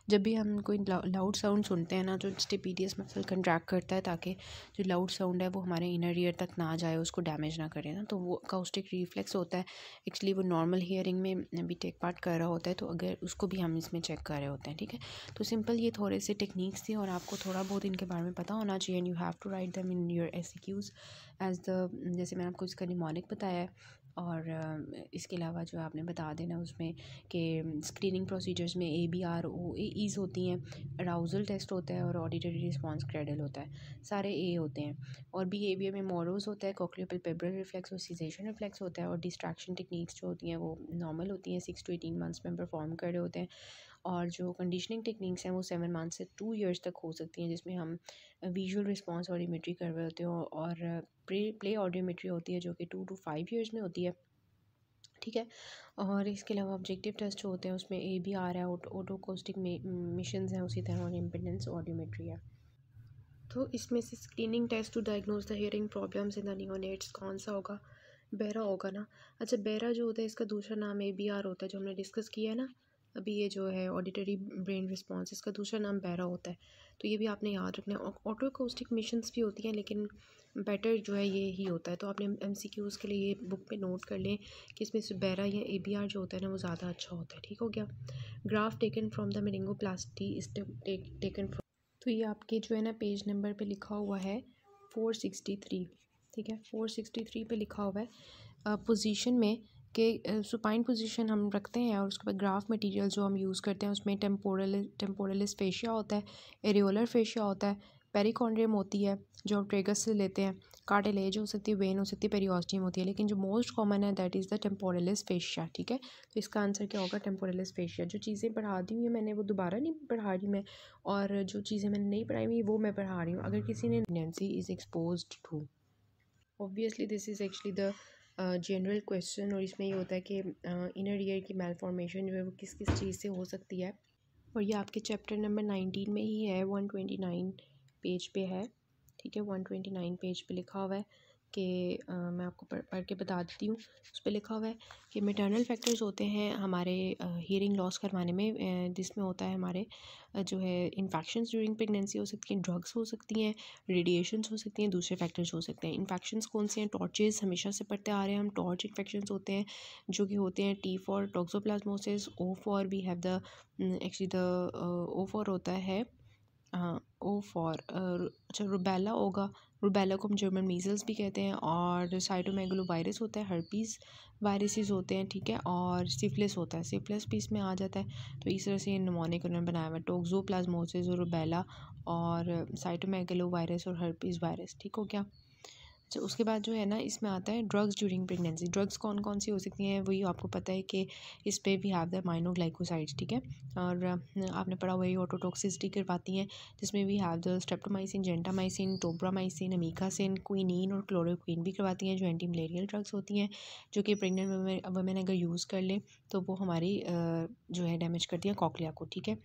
जब भी हम कोई लाउड साउंड सुनते हैं ना जो स्टिपीडियस मसल कंट्रैक्ट करता है ताकि जो लाउड साउंड है वो हमारे इनर ईयर तक ना जाए उसको डैमेज ना करे ना तो वो काउस्टिक रिफ्लेक्स होता है एक्चुअली वो नॉर्मल हियरिंग में भी टेक पार्ट कर रहा होता है तो अगर उसको भी हम इसमें चेक कर रहे होते हैं ठीक है तो सिंपल ये थोड़े से टेक्निक्स थी और आपको थोड़ा बहुत इनके बारे में पता होना चाहिए and you have to write them in your S as the जैसे मैं आपको इसका आपने बताया है और इसके अलावा जो आपने बता देना उसमें कि स्क्रीनिंग प्रोसीजर्स में A B R O A Es होती हैं अराउज़ल टेस्ट होता है और ऑडिटरी रिस्पॉन्स क्रेडल होता है सारे ए होते हैं और बिहेवियर में मोरोज होता है कॉक्लियोपल पेब्रल रिफ्लेक्स और सीजेशन रिफ्लेक्स होता है और डिस्ट्रैक्शन टेक्निक्स जो होती हैं वो नॉर्मल होती हैं सिक्स टू एटीन मंथ्स में परफॉर्म कर रहे होते हैं और जो कंडीशनिंग टेक्निक्स हैं वो सेवन मंथ से टू ईयर्स तक हो सकती हैं जिसमें हम विजुअल रिस्पॉन्स ऑडियोमेट्री कर रहे होते हो और प्ले प्ले ऑडियोमेट्री होती है जो कि टू टू फाइव ईयर्स में होती है ठीक है और इसके अलावा ऑब्जेक्टिव टेस्ट जो होते हैं उसमें ए बी आर है ऑटोकोस्टिक मिशन हैं उसी तरह और इम्पेडेंस ऑडियोमेट्री है तो इसमें से screening test to diagnose the hearing problems in the neonates कौन सा होगा बेरा होगा ना अच्छा बेरा जो होता है इसका दूसरा नाम ए बी आर होता है जो हमने डिस्कस किया है ना अभी ये जो है ऑडिटरी ब्रेन रिस्पॉन्स इसका दूसरा नाम बैरा होता है तो ये भी आपने याद रखना है ऑटोकोस्टिक मिशंस भी होती हैं लेकिन बेटर जो है ये ही होता है तो आपने एम सी क्यूज़ के लिए ये बुक पे नोट कर लें कि इसमें से बैरा या ए बी आर जो होता है ना वो ज़्यादा अच्छा होता है ठीक हो गया graft taken from the myringoplasty taken from तो ये आपके जो है ना पेज नंबर पर लिखा हुआ है फोर सिक्सटी थ्री ठीक है फोर सिक्सटी थ्री पर लिखा हुआ है पोजिशन में के सुपाइन पोजीशन हम रखते हैं और उसके बाद ग्राफ मटेरियल जो हम यूज़ करते हैं उसमें टेम्पोरल टेम्पोरलिस फेशिया होता है एरियोलर फेशिया होता है पेरिकॉन्ड्रियम होती है जो हम ट्रेगस से लेते हैं कार्टिलेज हो सकती है वेन हो सकती है पेरियोस्टियम होती है लेकिन जो मोस्ट कॉमन है that is the temporalis fascia ठीक है तो इसका आंसर क्या होगा टेम्पोरलिस फेशिया जो चीज़ें पढ़ा दी हुई मैंने वो दोबारा नहीं पढ़ा रही मैं और जो चीज़ें मैंने नहीं पढ़ाई हुई वो मैं पढ़ा रही हूँ अगर किसी ने pregnancy is expose to obviously this is actually the general question और इसमें ये होता है कि इनर ईयर की मेलफॉर्मेशन जो है वो किस किस चीज़ से हो सकती है और ये आपके चैप्टर नंबर नाइनटीन में ही है वन ट्वेंटी नाइन पेज पे है ठीक है वन ट्वेंटी नाइन पेज पे लिखा हुआ है कि मैं आपको पढ़ पढ़ के बता देती हूँ उस पर लिखा हुआ है कि मेटर्नल फैक्टर्स होते हैं हमारे हियरिंग लॉस करवाने में जिसमें होता है हमारे जो है इन्फेक्शन ड्यूरिंग प्रेगनेंसी हो सकती हैं ड्रग्स हो सकती हैं रेडिएशंस हो सकती हैं दूसरे फैक्टर्स हो सकते हैं इन्फेक्शंस कौन से हैं टॉर्चेज हमेशा से पढ़ते आ रहे हैं हम टॉर्च इन्फेक्शन होते हैं जो कि होते हैं T for toxoplasmosis O for we have the actually the O for होता है हाँ ओ फॉर अच्छा रुबेला होगा रूबेला को हम जर्मन मीज़ल्स भी कहते हैं और साइटोमेगलो वायरस होता है हर्पीज़ वायरसेस होते हैं ठीक है और सिफलिस होता है सिफलिस भी इसमें आ जाता है तो इस तरह से नमोनिक उन्होंने बनाया हुआ है टोक्जो प्लाज्मोसिस और रूबेला और साइटोमेगलो वायरस और हर्पीज़ वायरस ठीक हो गया तो उसके बाद जो है ना इसमें आता है ड्रग्स ड्यूरिंग प्रेगनेंसी ड्रग्स कौन कौन सी हो सकती हैं वही आपको पता है कि इस पर भी हैव द माइनोग्लाइकोसाइड्स ठीक है और आपने पढ़ा हुआ ही ऑटोटॉक्सिसिटी करवाती हैं जिसमें we have the streptomycin gentamicin tobramycin amikacin quinine और क्लोरोक्वीन भी करवाती हैं जो एंटी मलेरियल ड्रग्स होती हैं जो कि प्रेगनेंट वमेन अगर यूज़ कर ले तो वो हमारी जो है डैमेज करती है कॉकलिया को ठीक है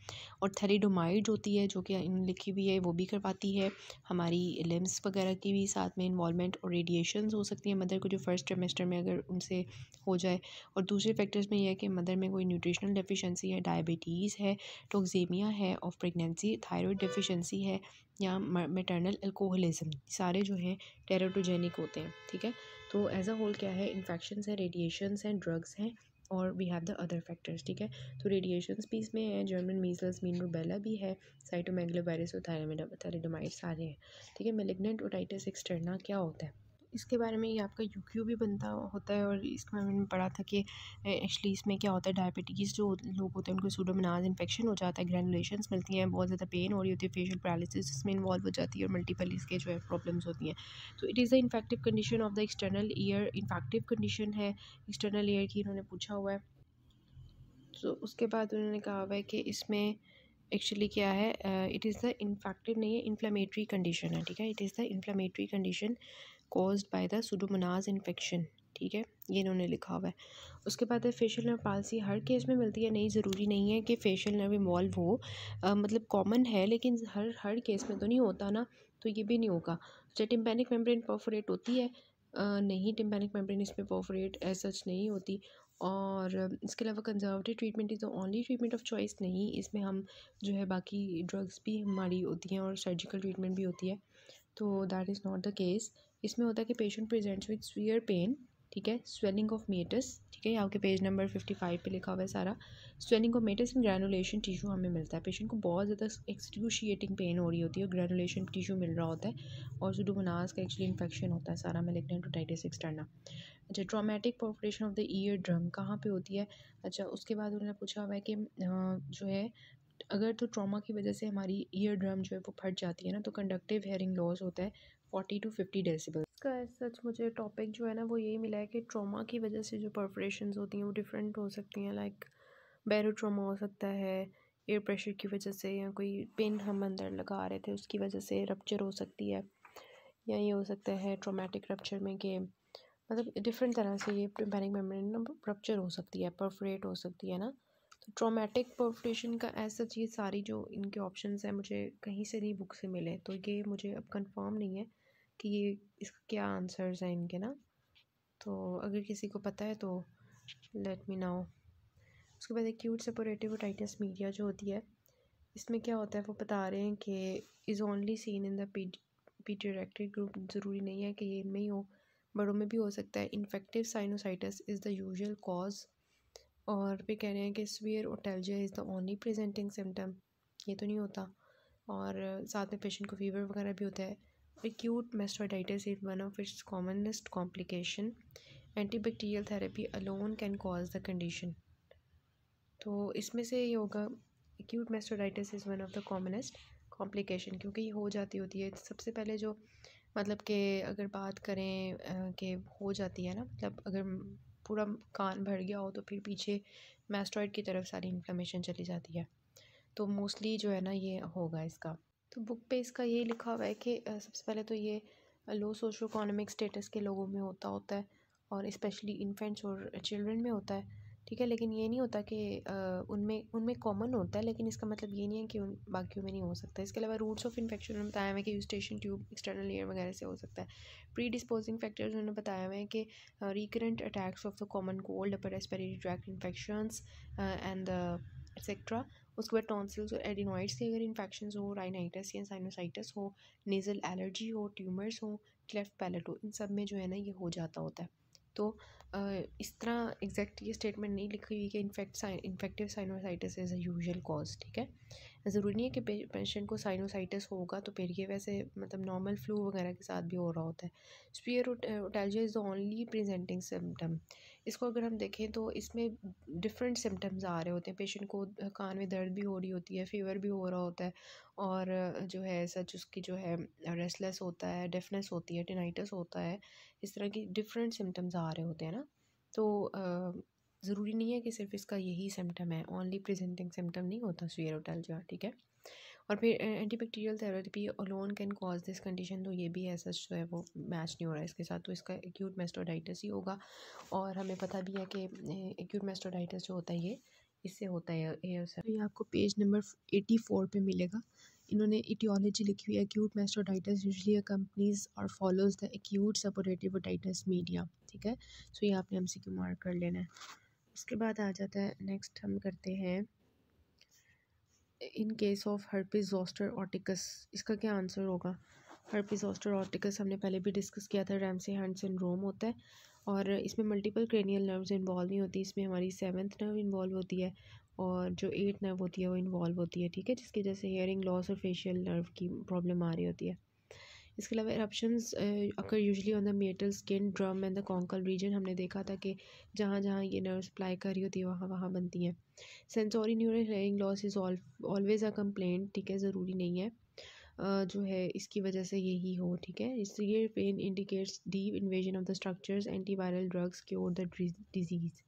और थेरिडोमाइड होती है जो कि इन लिखी हुई है वो भी करवाती है हमारी लिम्स वगैरह की भी साथ में इन्वॉलमेंट और रेडिएशन हो सकती हैं मदर को जो फर्स्ट ट्रेमेस्टर में अगर उनसे हो जाए और दूसरे फैक्टर्स में यह है कि मदर में कोई न्यूट्रिशनल डेफिशिएंसी है डायबिटीज़ है टोक्जेमिया है ऑफ प्रेगनेंसी थायराइड डेफिशिएंसी है या मेटर्नल अल्कोहलिज्म सारे जो हैं टेराटोजेनिक होते हैं ठीक है तो एज अ होल क्या है इन्फेक्शन हैं रेडिएशन हैं ड्रग्स हैं और we have the other factors ठीक है तो रेडिएशन भी इसमें है जर्मन मीजल्स मीन रूबेला भी है साइटोमेगलो वायरस और थायरामिडा सारे हैं ठीक है मेलिग्नेंट ओटाइटिस एक्सटर्ना क्या होता है इसके बारे में ये आपका यू क्यू भी बनता होता है और इसके बारे में पढ़ा था कि एक्चुअली इसमें क्या होता है डायबिटीज़ जो लोग होते हैं उनको सूडोमनाज इन्फेक्शन हो जाता है ग्रैनुलेशन मिलती हैं बहुत ज़्यादा पेन हो रही होती है फेशियल पैरालिसिस इसमें इन्वॉल्व हो जाती है और मल्टीपल इसके जो है प्रॉब्लम्स होती हैं तो it is the infective condition of the external ear infective condition है एक्सटर्नल ईयर की इन्होंने पूछा हुआ है तो उसके बाद उन्होंने कहा हुआ है कि इसमें एक्चुअली क्या है इट इज़ द इन्फेक्टिव नहीं है इन्फ्लामेटरी कंडीशन है ठीक है it is the inflammatory condition cause by the pseudomonas infection ठीक है ये इन्होंने लिखा हुआ है उसके बाद है फेशियल नर्व पालसी हर केस में मिलती है नहीं ज़रूरी नहीं है कि फेशियल नर्व इन्वॉल्व हो आ, मतलब कॉमन है लेकिन हर हर केस में तो नहीं होता ना तो ये भी नहीं होगा चाहे टिम्पेनिक मेम्ब्रेन परफोरेट होती है आ, नहीं टिम्पेनिक मेम्ब्रेन इसमें परफोरेट सच नहीं होती और इसके अलावा conservative treatment is the only treatment of choice नहीं इसमें हम जो है बाकी ड्रग्स भी हमारी होती हैं और सर्जिकल ट्रीटमेंट भी होती है तो that is not the case इसमें होता है कि patient presents with severe pain ठीक है स्वेलिंग ऑफ मेटस ठीक है यहाँ के पेज नंबर फिफ्टी फाइव पर लिखा हुआ है सारा swelling of meatus in granulation tissue हमें मिलता है पेशेंट को बहुत ज़्यादा एक्सक्रूशिएटिंग पेन हो रही होती है और ग्रैनुलेशन टिश्यू मिल रहा होता है और सुडोमोनास का एक्चुअली इन्फेक्शन होता है सारा मैं लिखना है टोटाइटिस एक्सटर्ना अच्छा traumatic perforation of the ear drum कहाँ पर होती है अच्छा उसके बाद उन्होंने पूछा हुआ है कि जो है अगर तो ट्रॉमा की वजह से हमारी ईयर ड्रम जो है वो फट जाती है ना तो कंडक्टिव हेयरिंग लॉस होता है फोर्टी टू फिफ्टी डेसीबल इसका एज सच मुझे टॉपिक जो है ना वो यही मिला है कि ट्रॉमा की वजह से जो परफ्रेशन होती हैं वो डिफरेंट हो सकती हैं लाइक बैरो ट्रामा हो सकता है एयर प्रेशर की वजह से या कोई पेन हम अंदर लगा रहे थे उसकी वजह से रपच्चर हो सकती है या ये हो सकता है ट्रोमेटिक रपच्चर में कि मतलब डिफरेंट तरह से ये पैनिक मेमोरी ना रपच्चर हो सकती है परफ्रेट हो सकती है ना तो ट्रोमेटिक परफ्रेशन का ऐसा चीज़ सारी जो इनके ऑप्शन हैं मुझे कहीं से नहीं बुक से मिले तो ये मुझे अब कन्फर्म नहीं है कि ये इसका क्या आंसर्स हैं इनके ना तो अगर किसी को पता है तो लेट मी नाउ उसके बाद एक क्यूट सेपोरेटिव टाइटस मीडिया जो होती है इसमें क्या होता है वो बता रहे हैं कि is only seen in the paediatric group ज़रूरी नहीं है कि ये इनमें ही हो बड़ों में भी हो सकता है infective sinusitis is the usual cause और भी कह रहे हैं कि severe otalgia is the only presenting symptom ये तो नहीं होता और साथ में पेशेंट को फीवर वगैरह भी होता है Acute mastoiditis is one of its commonest complication. Antibacterial therapy alone can cause the condition. तो इसमें से ये होगा acute mastoiditis is one of the commonest complication क्योंकि ये हो जाती होती है सबसे पहले जो मतलब कि अगर बात करें कि हो जाती है ना मतलब अगर पूरा कान भर गया हो तो फिर पीछे मैस्टॉइड की तरफ सारी इन्फ्लेमेशन चली जाती है तो मोस्टली जो है ना ये होगा इसका तो बुक पे इसका यही लिखा हुआ है कि सबसे पहले तो ये लो सोशो इकोनॉमिक स्टेटस के लोगों में होता होता है और इस्पेशली इन्फेंट्स और चिल्ड्रन में होता है ठीक है लेकिन ये नहीं होता कि उनमें उनमें कॉमन होता है लेकिन इसका मतलब ये नहीं है कि उन बाकियों में नहीं हो सकता इसके अलावा रूट्स ऑफ इन्फेक्शन उन्होंने बताया हुआ है कि यूस्टेशन ट्यूब एक्सटर्नल ईयर वगैरह से हो सकता है प्री डिस्पोजिंग फैक्टर्स उन्होंने बताया हुआ है कि recurrent attacks of the common cold upper respiratory tract infections and etcetera उसके बाद टॉन्सिल्स और एडिनोइड्स से अगर इन्फेक्शन हो राइनाइटस या साइनोसाइटस हो नेज़ल एलर्जी हो ट्यूमर्स हो क्लेफ्ट पैलेट हो इन सब में जो है ना ये हो जाता होता है तो इस तरह एग्जैक्ट ये स्टेटमेंट नहीं लिखी हुई कि infect infective sinusitis is a usual cause ठीक है ज़रूरी नहीं है कि पेशेंट को साइनोसाइटिस होगा तो फिर ये वैसे मतलब नॉर्मल फ्लू वगैरह के साथ भी हो रहा होता है severe otalgia is the only presenting symptom इसको अगर हम देखें तो इसमें डिफरेंट सिम्टम्स आ रहे होते हैं पेशेंट को कान में दर्द भी हो रही होती है फीवर भी हो रहा होता है और जो है सच उसकी जो है रेस्टलेस होता है डेफनेस होती है टिनाइटस होता है इस तरह की डिफरेंट सिम्टम्स आ रहे होते हैं ना तो ज़रूरी नहीं है कि सिर्फ इसका यही सिम्टम है ओनली प्रेजेंटिंग सिम्टम नहीं होता सुयरोटेलजिया ठीक है और फिर antibacterial therapy alone can cause this condition तो ये भी ऐसा जो है वो मैच नहीं हो रहा है इसके साथ तो इसका एक्यूट मेस्टोडाइटिस ही होगा और हमें पता भी है कि एक्यूट मेस्टोडाइटिस जो होता है ये इससे होता है एयर से ये आपको पेज नंबर एटी फोर पर मिलेगा इन्होंने इटियोलॉजी लिखी हुई है एक्यूट मेस्टोडाइटिस यूजली कंपनीज और follows the acute suppurative media ठीक है सो so ये आपने सी क्यू मार्क कर लेना है उसके बाद आ जाता है नेक्स्ट हम करते हैं in case of herpes zoster oticus इसका क्या आंसर होगा हर्पिस जोस्टर ऑटिकस हमने पहले भी डिस्कस किया था रैमसे हंड सिंड्रोम होता है और इसमें मल्टीपल क्रेनियल नर्व्स इन्वॉल्व नहीं होती इसमें हमारी सेवन्थ नर्व इन्वॉल्व होती है और जो एट नर्व होती है वो इन्वॉल्व होती है ठीक है जिसकी वजह से हेयरिंग लॉस और फेशियल नर्व की प्रॉब्लम आ रही होती है इसके अलावा इरप्शन अगर usually on the meatal skin drum and the conchal region हमने देखा था कि जहाँ जहाँ ये नर्व सप्लाई कर रही होती है वहाँ वहाँ बनती हैं sensory neural hearing loss is always a complaint ठीक है ज़रूरी नहीं है जो है इसकी वजह से यही हो ठीक है इस ये pain indicates deep invasion of the structures antiviral drugs cure the disease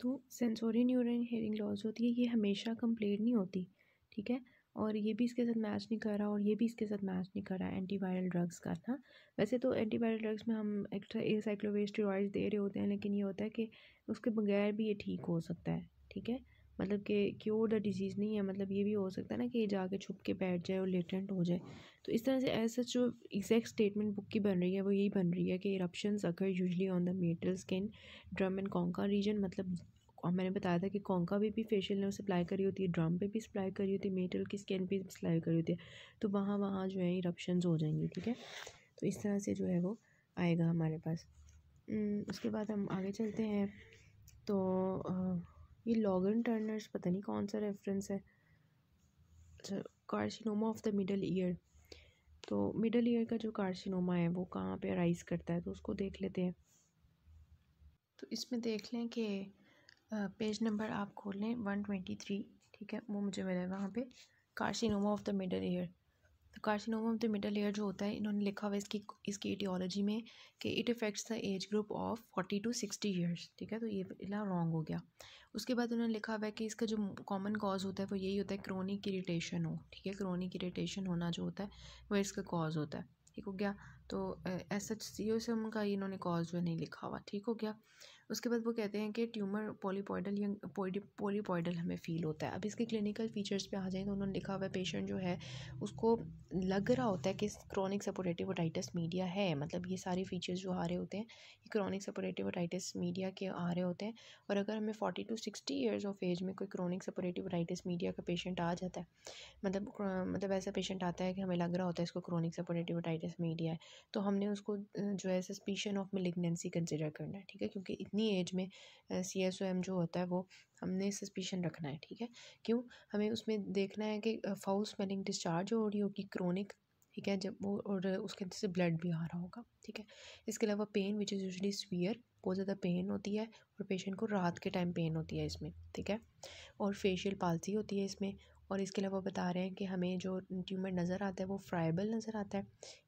तो सेंसोरी न्यूरल हेयरिंग लॉस होती है ये हमेशा कम्प्लेंट नहीं होती ठीक है और ये भी इसके साथ मैच नहीं कर रहा और ये भी इसके साथ मैच नहीं कर रहा एंटीवायरल ड्रग्स का ना वैसे तो एंटीवायरल ड्रग्स में हम एक्स्ट्रा ए साइक्लोवेज दे रहे होते हैं लेकिन ये होता है कि उसके बगैर भी ये ठीक हो सकता है ठीक है मतलब कि क्योर द डिजीज़ नहीं है मतलब ये भी हो सकता है ना कि ये जाके छुप के बैठ जाए और लेटेंट हो जाए तो इस तरह से ऐसा जो एग्जैक्ट स्टेटमेंट बुक की बन रही है वो यही बन रही है कि इरप्शन अगर usually on the meatal skin drum and concha region मतलब और मैंने बताया था कि कौका भी, भी फेशियल उसे अप्लाई करी होती है ड्रम पे भी अप्लाई करी होती है मेटल की स्किन पे भी अप्लाई करी होती है तो वहाँ वहाँ जो है इरप्शन हो जाएंगे ठीक है तो इस तरह से जो है वो आएगा हमारे पास उसके बाद हम आगे चलते हैं तो ये लॉगन टर्नर्स पता नहीं कौन सा रेफरेंस है अच्छा carcinoma of the middle ear तो मिडल ईयर का जो कार्सिनोमा है वो कहाँ पे अराइज़ करता है तो उसको देख लेते हैं तो इसमें देख लें कि पेज नंबर आप खोल लें वन ट्वेंटी थ्री ठीक है वो मुझे मिला है वहाँ पे carcinoma of the middle ear तो carcinoma of the middle ear जो होता है इन्होंने लिखा हुआ इसकी इसकी एटियोलॉजी में कि it affects the age group of forty to sixty years ठीक है तो ये इला रॉन्ग हो गया उसके बाद उन्होंने लिखा हुआ है कि इसका जो कॉमन कॉज होता है वो यही होता है क्रोनिक इरीटेशन हो ठीक है क्रोनिक इरीटेशन होना जो होता है वो इसका कॉज होता है ठीक हो गया तो एस एच सी ओ से उनका इन्होंने कॉज जो नहीं लिखा हुआ ठीक हो गया उसके बाद वो कहते हैं कि ट्यूमर पॉलीपॉइडल या पॉलीपॉइडल हमें फ़ील होता है अब इसके क्लिनिकल फीचर्स पे आ जाए तो उन्होंने लिखा हुआ है पेशेंट जो है उसको लग रहा होता है कि क्रॉनिक सपोरेटिव ओटाइटस मीडिया है मतलब ये सारे फीचर्स जो आ रहे होते हैं ये क्रॉनिक सपोरेटिव ओटाइटस मीडिया के आ रहे होते हैं और अगर हमें forty to sixty years of age में कोई क्रॉनिक सपोरेटिव ओटाइटस मीडिया का पेशेंट आ जाता है मतलब मतलब ऐसा पेशेंट आता है कि हमें लग रहा होता है इसको क्रॉनिक सपोरेटिव ओटाइटस मीडिया है तो हमने उसको जो है सस्पिशन ऑफ मिलिग्नेंसी कंसिडर करना है ठीक है क्योंकि इतनी इतनी एज में सी एस ओ एम जो होता है वो हमने सस्पिशन रखना है ठीक है क्यों हमें उसमें देखना है कि फाउल स्मेलिंग डिस्चार्ज हो रही होगी क्रोनिक ठीक है जब वो और उसके अंदर से ब्लड भी आ रहा होगा ठीक है इसके अलावा pain which is usually severe बहुत ज़्यादा पेन होती है और पेशेंट को रात के टाइम पेन होती है इसमें ठीक है और फेशियल पालसी होती है इसमें और इसके अलावा बता रहे हैं कि हमें जो ट्यूमर नज़र आता है वो फ्राइबल नज़र आता है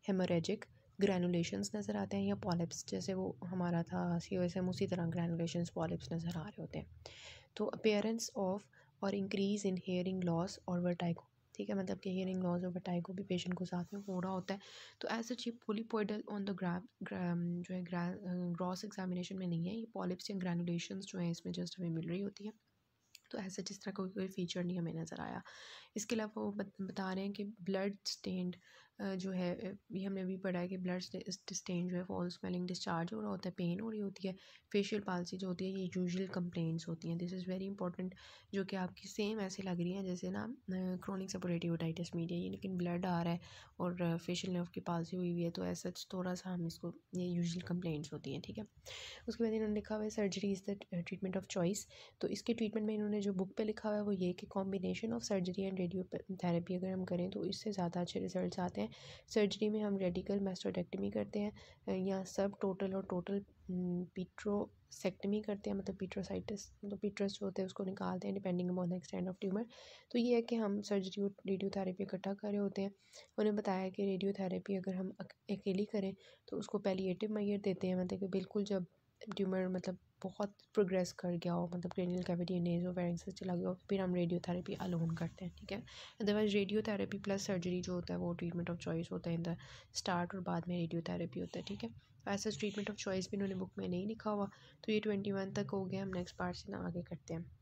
हेमोरेजिक ग्रैनुलेशंस नज़र आते हैं या पॉलिप्स जैसे वो हमारा था सी ओ एस एम उसी तरह ग्रैनुलेशंस पॉलिप्स नज़र आ रहे होते हैं तो अपेयरेंस ऑफ और इंक्रीज़ इन हेयरिंग लॉस और वर्टाइको ठीक है मतलब कि हेयरिंग लॉस और वर्टाइको भी पेशेंट को साथ में हो रहा होता है तो as such poly polypoidal on the graph जो है ग्रॉस एग्जामिनेशन में नहीं है ये पॉलिप्स या ग्रैनुलेशन जो है इसमें जस्ट हमें मिल रही होती है तो ऐसा जिस तरह का कोई फीचर नहीं हमें नज़र आया इसके अलावा वो बता रहे हैं कि ब्लड स्टेंड जो है ये हमने अभी पढ़ा है कि ब्लड स्टेन जो है फॉल स्मेलिंग डिस्चार्ज हो रहा होता है पेन हो रही होती है फेशियल पालसी जो होती है ये यूजुअल कंप्लेंट्स होती हैं दिस इज़ वेरी इंपॉर्टेंट जो कि आपकी सेम ऐसे लग रही हैं जैसे ना क्रोनिक सपोरेटिवटाइटिस मीडिया ये लेकिन ब्लड आ रहा है और फेशियल नर्व की पालसी हुई हुई है तो ऐसा थोड़ा सा हम इसको ये यूजल कंप्लेंट्स होती हैं ठीक है उसके बाद इन्होंने लिखा हुआ है surgery is the treatment of choice तो इसके ट्रीटमेंट में इन्होंने जो बुक पे लिखा हुआ है वो ये कि combination of surgery and radiotherapy अगर हम करें तो इससे ज़्यादा अच्छे रिजल्ट आते हैं सर्जरी में हम रेडिकल मैस्टोडेक्टमी करते हैं या सब टोटल और टोटल पिट्रोसेक्टमी करते हैं मतलब पिट्रोसाइटिस मतलब पिट्रस जो होते हैं उसको निकालते हैं depending upon the extent of tumour तो ये है कि हम सर्जरी और रेडियोथेरेपी इकट्ठा कर रहे होते हैं उन्हें बताया कि रेडियोथेरेपी अगर हम अकेली करें तो उसको पैलिएटिव मैयर देते हैं मतलब कि बिल्कुल जब ट्यूमर मतलब बहुत प्रोग्रेस कर गया हो मतलब क्रेनियल कैविटी नेजो वेरिंग से चला गया हो फिर हम रेडियोथेरेपी अलोन करते हैं ठीक है अदरवाइज रेडियोथेरेपी प्लस सर्जरी जो होता है वो ट्रीटमेंट ऑफ चॉइस होता है इन द स्टार्ट और बाद में रेडियोथेरेपी होता है ठीक है ऐसा ट्रीटमेंट ऑफ चॉइस भी इन्होंने बुक में नहीं लिखा हुआ तो ये ट्वेंटी वन तक हो गया हम नेक्स्ट पार्ट से ना आगे करते हैं